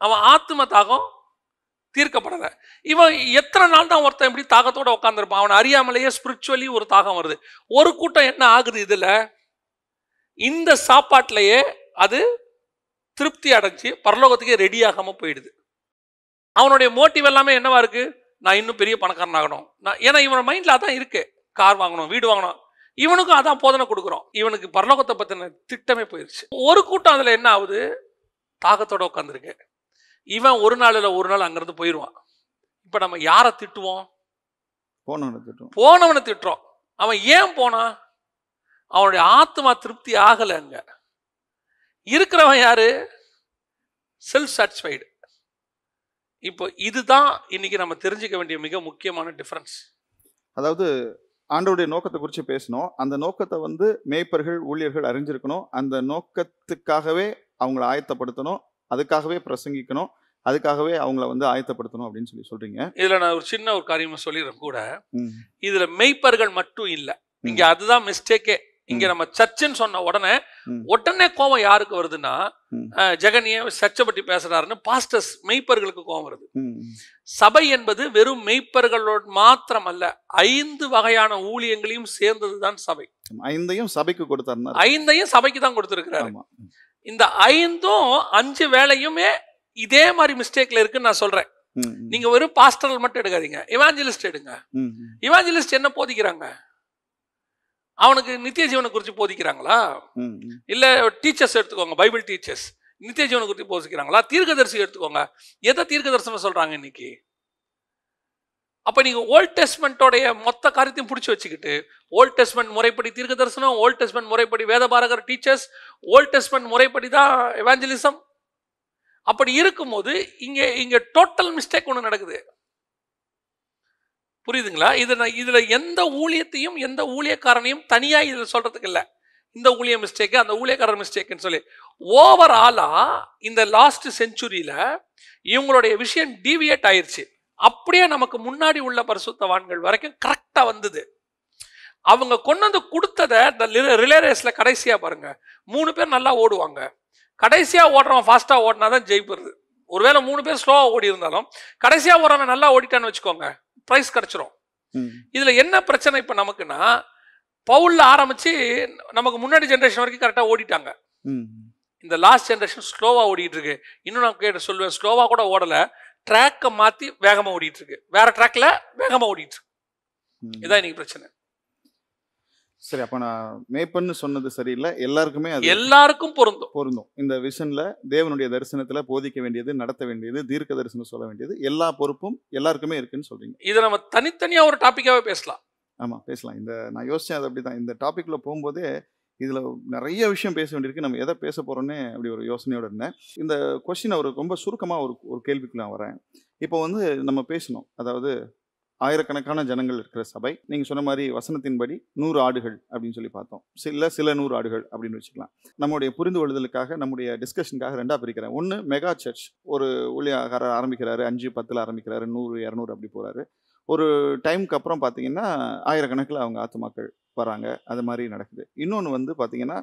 Speaker 2: அவன் ஆத்ம தாகம் தீர்க்கப்படலை இவன் எத்தனை நாள் தான் ஒருத்தன் இப்படி தாகத்தோட உட்காந்துருப்பான் அவன் அறியாமலேயே ஸ்பிரிச்சுவலி ஒரு தாகம் வருது ஒரு கூட்டம் என்ன ஆகுது இதில் இந்த சாப்பாட்டிலேயே அது திருப்தி அடைஞ்சு பரலோகத்துக்கே ரெடி ஆகாமல் போயிடுது அவனுடைய மோட்டிவ் எல்லாமே என்னவா இருக்கு நான் இன்னும் பெரிய பணக்காரன் ஆகணும் நான் ஏன்னா இவனோட மைண்டில் அதான் இருக்கு கார் வாங்கணும் வீடு வாங்கணும் இவனுக்கும் அதான் போதனை கொடுக்குறோம் இவனுக்கு பரலோகத்தை பற்றின திட்டமே போயிடுச்சு ஒரு கூட்டம் அதில் என்ன ஆகுது தாகத்தோட உட்காந்துருக்கு இவன் ஒரு நாள் இல்லை ஒரு நாள் அங்கேருந்து போயிடுவான் இப்போ நம்ம யாரை திட்டுவோம்
Speaker 1: போனவனை திட்டுவோம்
Speaker 2: போனவனை திட்டுறோம் அவன் ஏன் போனான் அவனுடைய ஆத்மா திருப்தி அங்க இருக்கிறவன் யாரு செல்ஃப் சாட்டிஸ்ஃபைடு இப்போ இதுதான் இன்னைக்கு நம்ம தெரிஞ்சுக்க வேண்டிய மிக முக்கியமான டிஃப்ரென்ஸ்
Speaker 1: அதாவது ஆண்டோடைய நோக்கத்தை குறித்து பேசணும் அந்த நோக்கத்தை வந்து மேய்ப்பர்கள் ஊழியர்கள் அறிஞ்சிருக்கணும் அந்த நோக்கத்துக்காகவே அவங்களை ஆயத்தப்படுத்தணும் அதுக்காகவே பிரசங்கிக்கணும் அதுக்காகவே அவங்கள வந்து ஆயத்தப்படுத்தணும் அப்படின்னு சொல்லி சொல்றீங்க
Speaker 2: இதுல நான் ஒரு சின்ன ஒரு காரியமா சொல்லிடுறேன் கூட இதுல மெய்ப்பர்கள் மட்டும் இல்லை இங்க அதுதான் மிஸ்டேக்கே இங்க நம்ம சர்ச்சுன்னு சொன்ன உடனே உடனே கோபம் யாருக்கு வருதுன்னா ஜெகன் ஏன் சர்ச்சை பற்றி பேசுறாருன்னு பாஸ்டர்ஸ் மெய்ப்பர்களுக்கு கோபம் வருது சபை என்பது வெறும் மெய்ப்பர்களோடு மாத்திரம் அல்ல ஐந்து வகையான ஊழியங்களையும் சேர்ந்ததுதான் சபை
Speaker 1: ஐந்தையும் சபைக்கு
Speaker 3: கொடுத்தாரு
Speaker 2: ஐந்தையும் சபைக்கு தான் கொடுத்திருக்கிறாரு இந்த ஐந்தும் அஞ்சு வேலையுமே இதே மாதிரி மிஸ்டேக்ல இருக்குன்னு நான் சொல்றேன் நீங்க வெறும் பாஸ்டரல் மட்டும் எடுக்காதீங்க இவாஞ்சலிஸ்ட் எடுங்க இவாஞ்சலிஸ்ட் என்ன போதிக்கிறாங்க அவனுக்கு நித்திய ஜீவனை குறித்து போதிக்கிறாங்களா இல்ல டீச்சர்ஸ் எடுத்துக்கோங்க பைபிள் டீச்சர்ஸ் நித்திய ஜீவனை குறித்து போதிக்கிறாங்களா தீர்க்கதரிசி எடுத்துக்கோங்க எதை தீர்க்கதரிசனம் சொல்றாங்க இன்னைக்கு அப்போ நீங்கள் ஓல்ட் டெஸ்ட்மெண்ட்டோடைய மொத்த காரியத்தையும் பிடிச்சி வச்சுக்கிட்டு ஓல்ட் டெஸ்ட்மெண்ட் முறைப்படி தீர்க்க தரிசனம் ஓல்ட் டெஸ்ட்மெண்ட் முறைப்படி வேதபாரகர் டீச்சர்ஸ் ஓல்ட் டெஸ்ட்மெண்ட் முறைப்படி தான் எவாஞ்சலிசம் அப்படி இருக்கும்போது இங்கே இங்கே டோட்டல் மிஸ்டேக் ஒன்று நடக்குது புரியுதுங்களா இதில் இதில் எந்த ஊழியத்தையும் எந்த ஊழியக்காரனையும் தனியாக இதில் சொல்கிறதுக்கு இல்லை இந்த ஊழிய மிஸ்டேக்கு அந்த ஊழியக்காரர் மிஸ்டேக்குன்னு சொல்லி ஓவர் இந்த லாஸ்ட் செஞ்சுரியில் இவங்களுடைய விஷயம் டீவியேட் ஆயிடுச்சு அப்படியே நமக்கு முன்னாடி உள்ள பரிசுத்தவான்கள் வரைக்கும் கரெக்டாக வந்தது அவங்க கொண்டு வந்து கொடுத்ததை இந்த ரிலே ரேஸில் கடைசியாக பாருங்கள் மூணு பேர் நல்லா ஓடுவாங்க கடைசியாக ஓடுறவன் ஃபாஸ்ட்டாக ஓடினா தான் ஜெயிப்படுது ஒருவேளை மூணு பேர் ஸ்லோவாக ஓடி இருந்தாலும் கடைசியாக ஓடுறவன் நல்லா ஓடிட்டான்னு வச்சுக்கோங்க ப்ரைஸ் கிடச்சிரும் இதில் என்ன பிரச்சனை இப்போ நமக்குன்னா பவுலில் ஆரம்பித்து நமக்கு முன்னாடி ஜென்ரேஷன் வரைக்கும் கரெக்டாக ஓடிட்டாங்க இந்த லாஸ்ட் ஜென்ரேஷன் ஸ்லோவாக ஓடிட்டு இருக்கு இன்னும் நான் கேட்டு சொல்லுவேன் ஸ்லோவாக கூட ஓடலை ட்ராக்கை மாற்றி வேகமாக ஓடிட்டு இருக்கு வேற ட்ராக்ல வேகமாக ஓடிட்டு இருக்கு இதான் இன்னைக்கு பிரச்சனை
Speaker 1: சரி அப்ப நான் மேப்பன்னு சொன்னது சரியில்லை எல்லாருக்குமே அது
Speaker 2: எல்லாருக்கும் பொருந்தும்
Speaker 1: பொருந்தும் இந்த விஷன்ல தேவனுடைய தரிசனத்துல போதிக்க வேண்டியது நடத்த வேண்டியது தீர்க்க தரிசனம் சொல்ல வேண்டியது எல்லா பொறுப்பும் எல்லாருக்குமே இருக்குன்னு சொல்றீங்க
Speaker 2: இதை நம்ம தனித்தனியா ஒரு டாபிக்காவே பேசலாம்
Speaker 1: ஆமா பேசலாம் இந்த நான் யோசிச்சேன் அது அப்படிதான் இந்த டாபிக்ல போகும்போதே இதில் நிறைய விஷயம் பேச வேண்டியிருக்கு நம்ம எதை பேச போகிறோன்னே அப்படி ஒரு யோசனையோடு இருந்தேன் இந்த கொஷின் அவருக்கு ரொம்ப சுருக்கமாக ஒரு ஒரு கேள்விக்குள்ள வரேன் இப்போ வந்து நம்ம பேசணும் அதாவது ஆயிரக்கணக்கான ஜனங்கள் இருக்கிற சபை நீங்கள் சொன்ன மாதிரி வசனத்தின்படி நூறு ஆடுகள் அப்படின்னு சொல்லி பார்த்தோம் சில சில நூறு ஆடுகள் அப்படின்னு வச்சுக்கலாம் நம்முடைய புரிந்து கொள்ளுதலுக்காக நம்முடைய டிஸ்கஷனுக்காக ரெண்டாக பிரிக்கிறேன் ஒன்று மெகா சர்ச் ஒரு ஊழியக்காரர் ஆரம்பிக்கிறாரு அஞ்சு பத்தில் ஆரம்பிக்கிறாரு நூறு இரநூறு அப்படி போகிறாரு ஒரு டைமுக்கு அப்புறம் பார்த்தீங்கன்னா ஆயிரக்கணக்கில் அவங்க ஆத்துமாக்கள் வராங்க அது மாதிரி நடக்குது இன்னொன்று வந்து பார்த்திங்கன்னா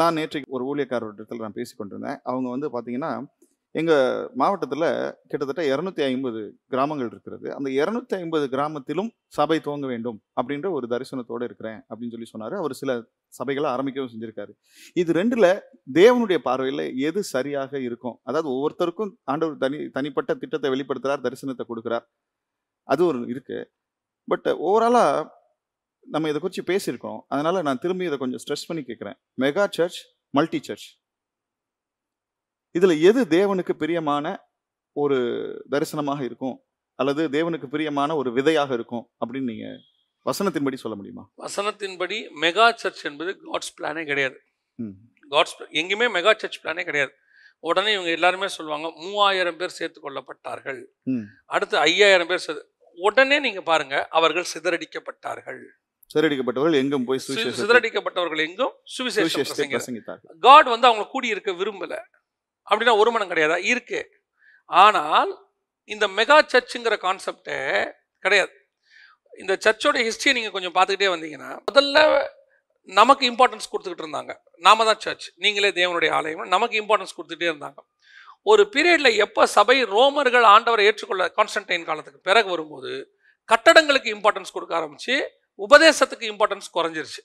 Speaker 1: நான் நேற்றைக்கு ஒரு ஊழியக்காரோட இடத்துல நான் பேசி கொண்டிருந்தேன் அவங்க வந்து பார்த்திங்கன்னா எங்கள் மாவட்டத்தில் கிட்டத்தட்ட இரநூத்தி ஐம்பது கிராமங்கள் இருக்கிறது அந்த இரநூத்தி ஐம்பது கிராமத்திலும் சபை துவங்க வேண்டும் அப்படின்ற ஒரு தரிசனத்தோடு இருக்கிறேன் அப்படின்னு சொல்லி சொன்னார் அவர் சில சபைகளை ஆரம்பிக்கவும் செஞ்சுருக்காரு இது ரெண்டில் தேவனுடைய பார்வையில் எது சரியாக இருக்கும் அதாவது ஒவ்வொருத்தருக்கும் ஆண்டவர் தனி தனிப்பட்ட திட்டத்தை வெளிப்படுத்துகிறார் தரிசனத்தை கொடுக்குறார் அது ஒரு இருக்குது பட் ஓவராலாக நம்ம இதை குறித்து பேசியிருக்கோம் அதனால் நான் திரும்பி இதை கொஞ்சம் ஸ்ட்ரெஸ் பண்ணி கேட்குறேன் மெகா சர்ச் மல்டி சர்ச் இதில் எது தேவனுக்கு பிரியமான ஒரு தரிசனமாக இருக்கும் அல்லது தேவனுக்கு பிரியமான ஒரு விதையாக இருக்கும் அப்படின்னு நீங்கள் வசனத்தின்படி சொல்ல முடியுமா
Speaker 2: வசனத்தின்படி மெகா சர்ச் என்பது காட்ஸ் பிளானே கிடையாது காட்ஸ் எங்கேயுமே மெகா சர்ச் பிளானே கிடையாது உடனே இவங்க எல்லாருமே சொல்லுவாங்க மூவாயிரம் பேர் சேர்த்து கொள்ளப்பட்டார்கள் அடுத்து ஐயாயிரம் பேர் உடனே நீங்க பாருங்க அவர்கள் சிதறடிக்கப்பட்டார்கள்
Speaker 1: சிதறடிக்கப்பட்டவர்கள் எங்கும் போய்
Speaker 2: சிதறடிக்கப்பட்டவர்கள் எங்கும் சுவிசேஷத்தை காட் வந்து அவங்க கூடி இருக்க விரும்பல அப்படின்னா ஒரு மனம் கிடையாதா இருக்கு ஆனால் இந்த மெகா சர்ச்சுங்கிற கான்செப்டே கிடையாது இந்த சர்ச்சோட ஹிஸ்டரியை நீங்கள் கொஞ்சம் பார்த்துக்கிட்டே வந்தீங்கன்னா முதல்ல நமக்கு இம்பார்ட்டன்ஸ் கொடுத்துக்கிட்டு இருந்தாங்க நாம தான் சர்ச் நீங்களே தேவனுடைய ஆலயம் நமக்கு இம்பார்ட்டன்ஸ் கொடுத்துட்டே இருந்தாங்க ஒரு பீரியடில் எப்போ சபை ரோமர்கள் ஆண்டவரை ஏற்றுக்கொள்ள கான்ஸ்டன்டைன் காலத்துக்கு பிறகு வரும்போது கட்டடங்களுக்கு இம்பார்ட்டன்ஸ் கொடுக்க ஆரம்பிச்சு உபதேசத்துக்கு இம்பார்ட்டன்ஸ் குறைஞ்சிருச்சு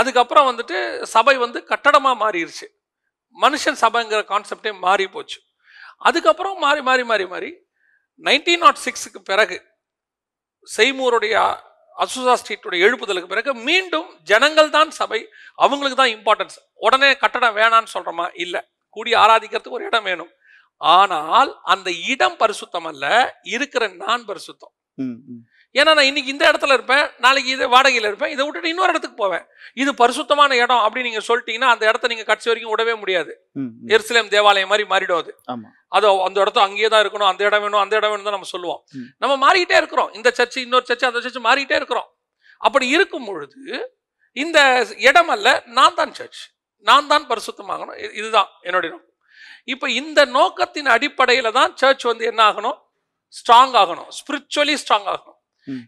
Speaker 2: அதுக்கப்புறம் வந்துட்டு சபை வந்து கட்டடமாக மாறிடுச்சு மனுஷன் சபைங்கிற கான்செப்டே மாறி போச்சு அதுக்கப்புறம் மாறி மாறி மாறி மாறி நைன்டீன் நாட் சிக்ஸுக்கு பிறகு செய்மூருடைய அசுசா ஸ்ட்ரீட்டுடைய எழுப்புதலுக்கு பிறகு மீண்டும் ஜனங்கள் தான் சபை அவங்களுக்கு தான் இம்பார்ட்டன்ஸ் உடனே கட்டடம் வேணான்னு சொல்கிறோமா இல்லை கூடி ஆராதிக்கிறதுக்கு ஒரு இடம் வேணும் ஆனால் அந்த இடம் பரிசுத்தம் அல்ல இருக்கிற நான் பரிசுத்தம் ஏன்னா நான் இன்றைக்கி இந்த இடத்துல இருப்பேன் நாளைக்கு இது வாடகையில் இருப்பேன் இதை விட்டுட்டு இன்னொரு இடத்துக்கு போவேன் இது பரிசுத்தமான இடம் அப்படின்னு நீங்கள் சொல்லிட்டீங்கன்னா அந்த இடத்த நீங்கள் கட்சி வரைக்கும் விடவே முடியாது எருசலேம் தேவாலயம் மாதிரி மாறிடும் அது அதோ அந்த இடத்தும் அங்கேயே தான் இருக்கணும் அந்த இடம் வேணும் அந்த இடம் வேணும் தான் நம்ம சொல்லுவோம் நம்ம மாறிக்கிட்டே இருக்கிறோம் இந்த சர்ச்சு இன்னொரு சர்ச்சு அந்த சர்ச்சு மாறிக்கிட்டே இருக்கிறோம் அப்படி இருக்கும் பொழுது இந்த இடம் அல்ல நான் தான் சர்ச் நான் தான் பரிசுத்தமாகணும் இதுதான் என்னுடைய நோக்கம் இப்போ இந்த நோக்கத்தின் அடிப்படையில் தான் சர்ச் வந்து என்ன ஆகணும் ஸ்ட்ராங் ஆகணும் ஸ்பிரிச்சுவலி ஸ்ட்ராங் ஆகணும்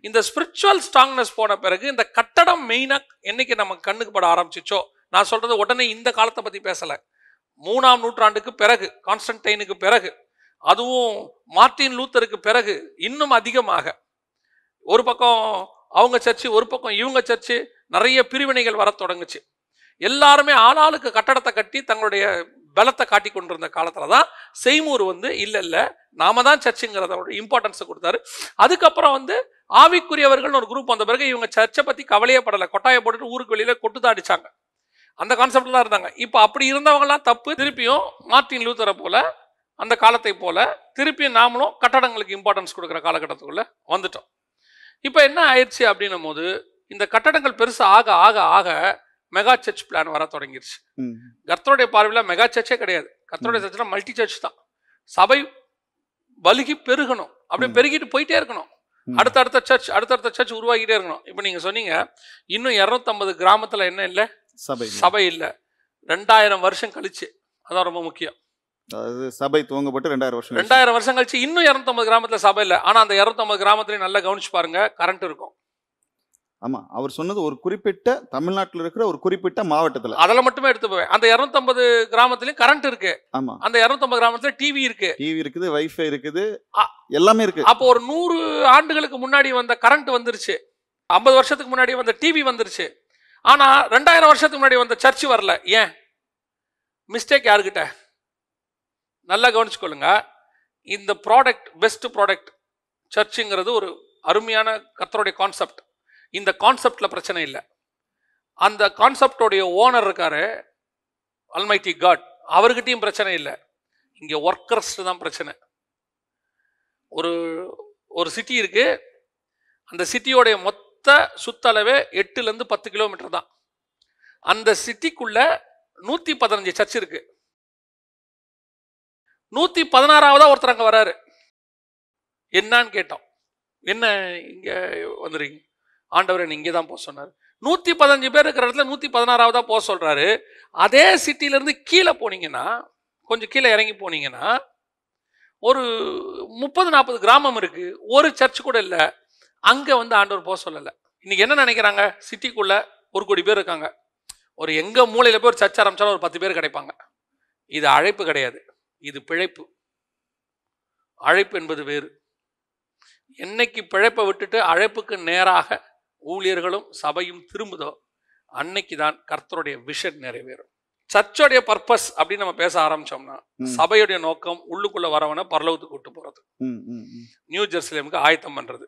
Speaker 2: இந்த ஸ்பிரிச்சுவல் ஸ்ட்ராங்னஸ் போன பிறகு இந்த கட்டடம் மெயினாக என்னைக்கு நம்ம கண்ணுக்கு பட ஆரம்பிச்சிச்சோ நான் சொல்றது உடனே இந்த காலத்தை பற்றி பேசலை மூணாம் நூற்றாண்டுக்கு பிறகு கான்ஸ்டன்டைனுக்கு பிறகு அதுவும் மார்ட்டின் லூத்தருக்கு பிறகு இன்னும் அதிகமாக ஒரு பக்கம் அவங்க சர்ச்சு ஒரு பக்கம் இவங்க சர்ச்சு நிறைய பிரிவினைகள் வர தொடங்குச்சு எல்லாருமே ஆளாளுக்கு கட்டடத்தை கட்டி தங்களுடைய பலத்தை காட்டி கொண்டிருந்த காலத்தில் தான் செய்மூர் வந்து இல்லை இல்லை நாம தான் சர்ச்சுங்கிறத இம்பார்ட்டன்ஸை கொடுத்தாரு அதுக்கப்புறம் வந்து ஆவிக்குரியவர்கள் ஒரு குரூப் வந்த பிறகு இவங்க சர்ச்சை பற்றி கவலையே படலை கொட்டாயை போட்டுட்டு ஊருக்கு வெளியில் கொட்டு தான் அடித்தாங்க அந்த கான்செப்டில் தான் இருந்தாங்க இப்போ அப்படி இருந்தவங்களாம் தப்பு திருப்பியும் மார்ட்டின் லூத்தரை போல அந்த காலத்தை போல திருப்பியும் நாமளும் கட்டடங்களுக்கு இம்பார்ட்டன்ஸ் கொடுக்குற காலகட்டத்துக்குள்ளே வந்துட்டோம் இப்போ என்ன ஆயிடுச்சு அப்படின்னும் போது இந்த கட்டடங்கள் பெருசு ஆக ஆக ஆக மெகா சர்ச் பிளான் வர தொடங்கிருச்சு கர்த்தருடைய பார்வையில் மெகா சர்ச்சே கிடையாது கர்த்தருடைய சர்ச்சில் மல்டி சர்ச் தான் சபை வலுகி பெருகணும் அப்படியே பெருகிட்டு போயிட்டே இருக்கணும் அடுத்தடுத்த சர்ச் அடுத்தடுத்த சர்ச் உருவாக்கிட்டே இருக்கணும் இப்போ நீங்கள் சொன்னீங்க இன்னும் இரநூத்தம்பது கிராமத்தில் என்ன இல்லை சபை சபை இல்லை ரெண்டாயிரம் வருஷம் கழிச்சு அதான் ரொம்ப முக்கியம்
Speaker 1: அதாவது சபை துவங்கப்பட்டு ரெண்டாயிரம் வருஷம் ரெண்டாயிரம்
Speaker 2: வருஷம் கழிச்சு இன்னும் இரநூத்தம்பது கிராமத்தில் சபை இல்லை ஆனால் அந்த இரநூத்தம்பது கிராமத்துலேயும் நல்லா கவனிச்சு பாருங்க கரண்ட் இருக்கும்
Speaker 1: ஆமா அவர் சொன்னது ஒரு குறிப்பிட்ட தமிழ்நாட்டில் இருக்கிற ஒரு குறிப்பிட்ட மாவட்டத்தில்
Speaker 2: அதில் மட்டுமே எடுத்து போவேன் அந்த இரநூத்தம்பது கிராமத்துலயும் கரண்ட் இருக்கு ஆமா அந்த இரநூத்தம்பது கிராமத்துல டிவி இருக்கு டிவி இருக்குது வைஃபை
Speaker 1: இருக்குது எல்லாமே இருக்கு அப்போ
Speaker 2: ஒரு நூறு ஆண்டுகளுக்கு முன்னாடி வந்த கரண்ட் வந்துருச்சு ஐம்பது வருஷத்துக்கு முன்னாடி வந்த டிவி வந்துருச்சு ஆனா ரெண்டாயிரம் வருஷத்துக்கு முன்னாடி வந்த சர்ச் வரல ஏன் மிஸ்டேக் யாருக்கிட்ட நல்லா கவனிச்சுக்கொள்ளுங்க இந்த ப்ராடக்ட் பெஸ்ட் ப்ராடக்ட் சர்ச்சுங்கிறது ஒரு அருமையான கத்தருடைய கான்செப்ட் இந்த கான்செப்டில் பிரச்சனை இல்லை அந்த கான்செப்டோடைய ஓனர் இருக்காரு அல்மைட்டி காட் அவர்கிட்டையும் பிரச்சனை இல்லை இங்கே ஒர்க்கர்ஸ் தான் பிரச்சனை ஒரு ஒரு சிட்டி இருக்குது அந்த சிட்டியோடைய மொத்த சுத்தளவே எட்டுலேருந்து பத்து கிலோமீட்டர் தான் அந்த சிட்டிக்குள்ள நூற்றி பதினஞ்சு சர்ச் இருக்கு நூற்றி பதினாறாவதாக ஒருத்தர் அங்கே வராரு என்னான்னு கேட்டோம் என்ன இங்கே வந்துடுறீங்க ஆண்டவர் இங்கே தான் போக சொன்னார் நூற்றி பதினஞ்சு பேர் இருக்கிற இடத்துல நூற்றி பதினாறாவதாக போக சொல்கிறாரு அதே சிட்டிலேருந்து கீழே போனீங்கன்னா கொஞ்சம் கீழே இறங்கி போனீங்கன்னா ஒரு முப்பது நாற்பது கிராமம் இருக்குது ஒரு சர்ச் கூட இல்லை அங்கே வந்து ஆண்டவர் போக சொல்லலை இன்றைக்கி என்ன நினைக்கிறாங்க சிட்டிக்குள்ளே ஒரு கோடி பேர் இருக்காங்க ஒரு எங்கள் மூலையில் போய் ஒரு சர்ச் ஆரம்பித்தாலும் ஒரு பத்து பேர் கிடைப்பாங்க இது அழைப்பு கிடையாது இது பிழைப்பு அழைப்பு என்பது வேறு என்னைக்கு பிழைப்பை விட்டுட்டு அழைப்புக்கு நேராக ஊழியர்களும் சபையும் திரும்புதோ அன்னைக்கு தான் கர்த்தருடைய விஷன் நிறைவேறும் சர்ச்சோடைய பர்பஸ் அப்படின்னு நம்ம பேச ஆரம்பிச்சோம்னா சபையுடைய நோக்கம் உள்ளுக்குள்ள வரவன பரலோகத்துக்கு கூட்டு போறது நியூ ஜெர்சிலேமுக்கு ஆயத்தம் பண்றது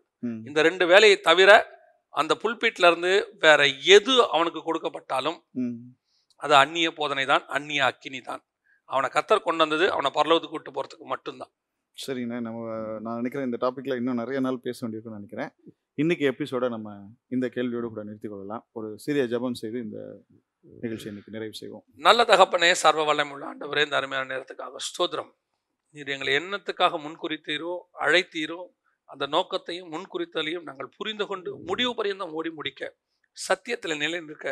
Speaker 2: இந்த ரெண்டு வேலையை தவிர அந்த புல்பீட்ல இருந்து வேற எது அவனுக்கு கொடுக்கப்பட்டாலும் அது அந்நிய போதனை தான் அந்நிய அக்கினி தான் அவனை கத்தர் கொண்டு வந்தது அவனை பரலோகத்துக்கு கூட்டு போறதுக்கு மட்டும்தான்
Speaker 1: சரிங்கண்ணா நம்ம நான் நினைக்கிறேன் இந்த டாப்பிக்கில் இன்னும் நிறைய நாள் பேச வேண்டியிருக்குன்னு நினைக்கிறேன் இன்றைக்கி எபிசோடை நம்ம இந்த கேள்வியோடு கூட நிறுத்திக்கொள்ளலாம் கொள்ளலாம் ஒரு சிறிய ஜபம் செய்து இந்த நிகழ்ச்சி இன்னைக்கு நிறைவு செய்வோம்
Speaker 2: நல்ல தகப்பனே சர்வ வல்லம் உள்ள ஆண்டவரே இந்த அருமையான நேரத்துக்காக ஸ்தோத்திரம் நீர் எங்களை எண்ணத்துக்காக முன்குறித்தீரோ அழைத்தீரோ அந்த நோக்கத்தையும் முன்குறித்தலையும் நாங்கள் புரிந்து கொண்டு முடிவு பரியந்தம் ஓடி முடிக்க சத்தியத்தில் நிலை நிற்க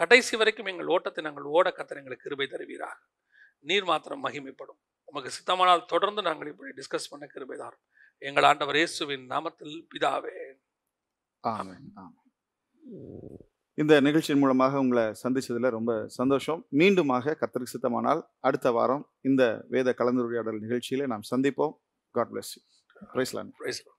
Speaker 2: கடைசி வரைக்கும் எங்கள் ஓட்டத்தை நாங்கள் ஓட கத்திர எங்களுக்கு கிருபை தருவீராக நீர் மாத்திரம் மகிமைப்படும் உமக்கு சித்தமானால் தொடர்ந்து நாங்கள் இப்படி டிஸ்கஸ் பண்ண கிருபைதார் எங்கள் ஆண்டவர் இயேசுவின் நாமத்தில் பிதாவே
Speaker 1: ஆமாம் இந்த நிகழ்ச்சியின் மூலமாக உங்களை சந்திச்சதில் ரொம்ப சந்தோஷம் மீண்டுமாக கத்தருக்கு சித்தமானால் அடுத்த வாரம் இந்த வேத கலந்துரையாடல் நிகழ்ச்சியில்
Speaker 3: நாம் சந்திப்போம் காட் பிளஸ் யூ பிரைஸ்லான் பிரைஸ்லான்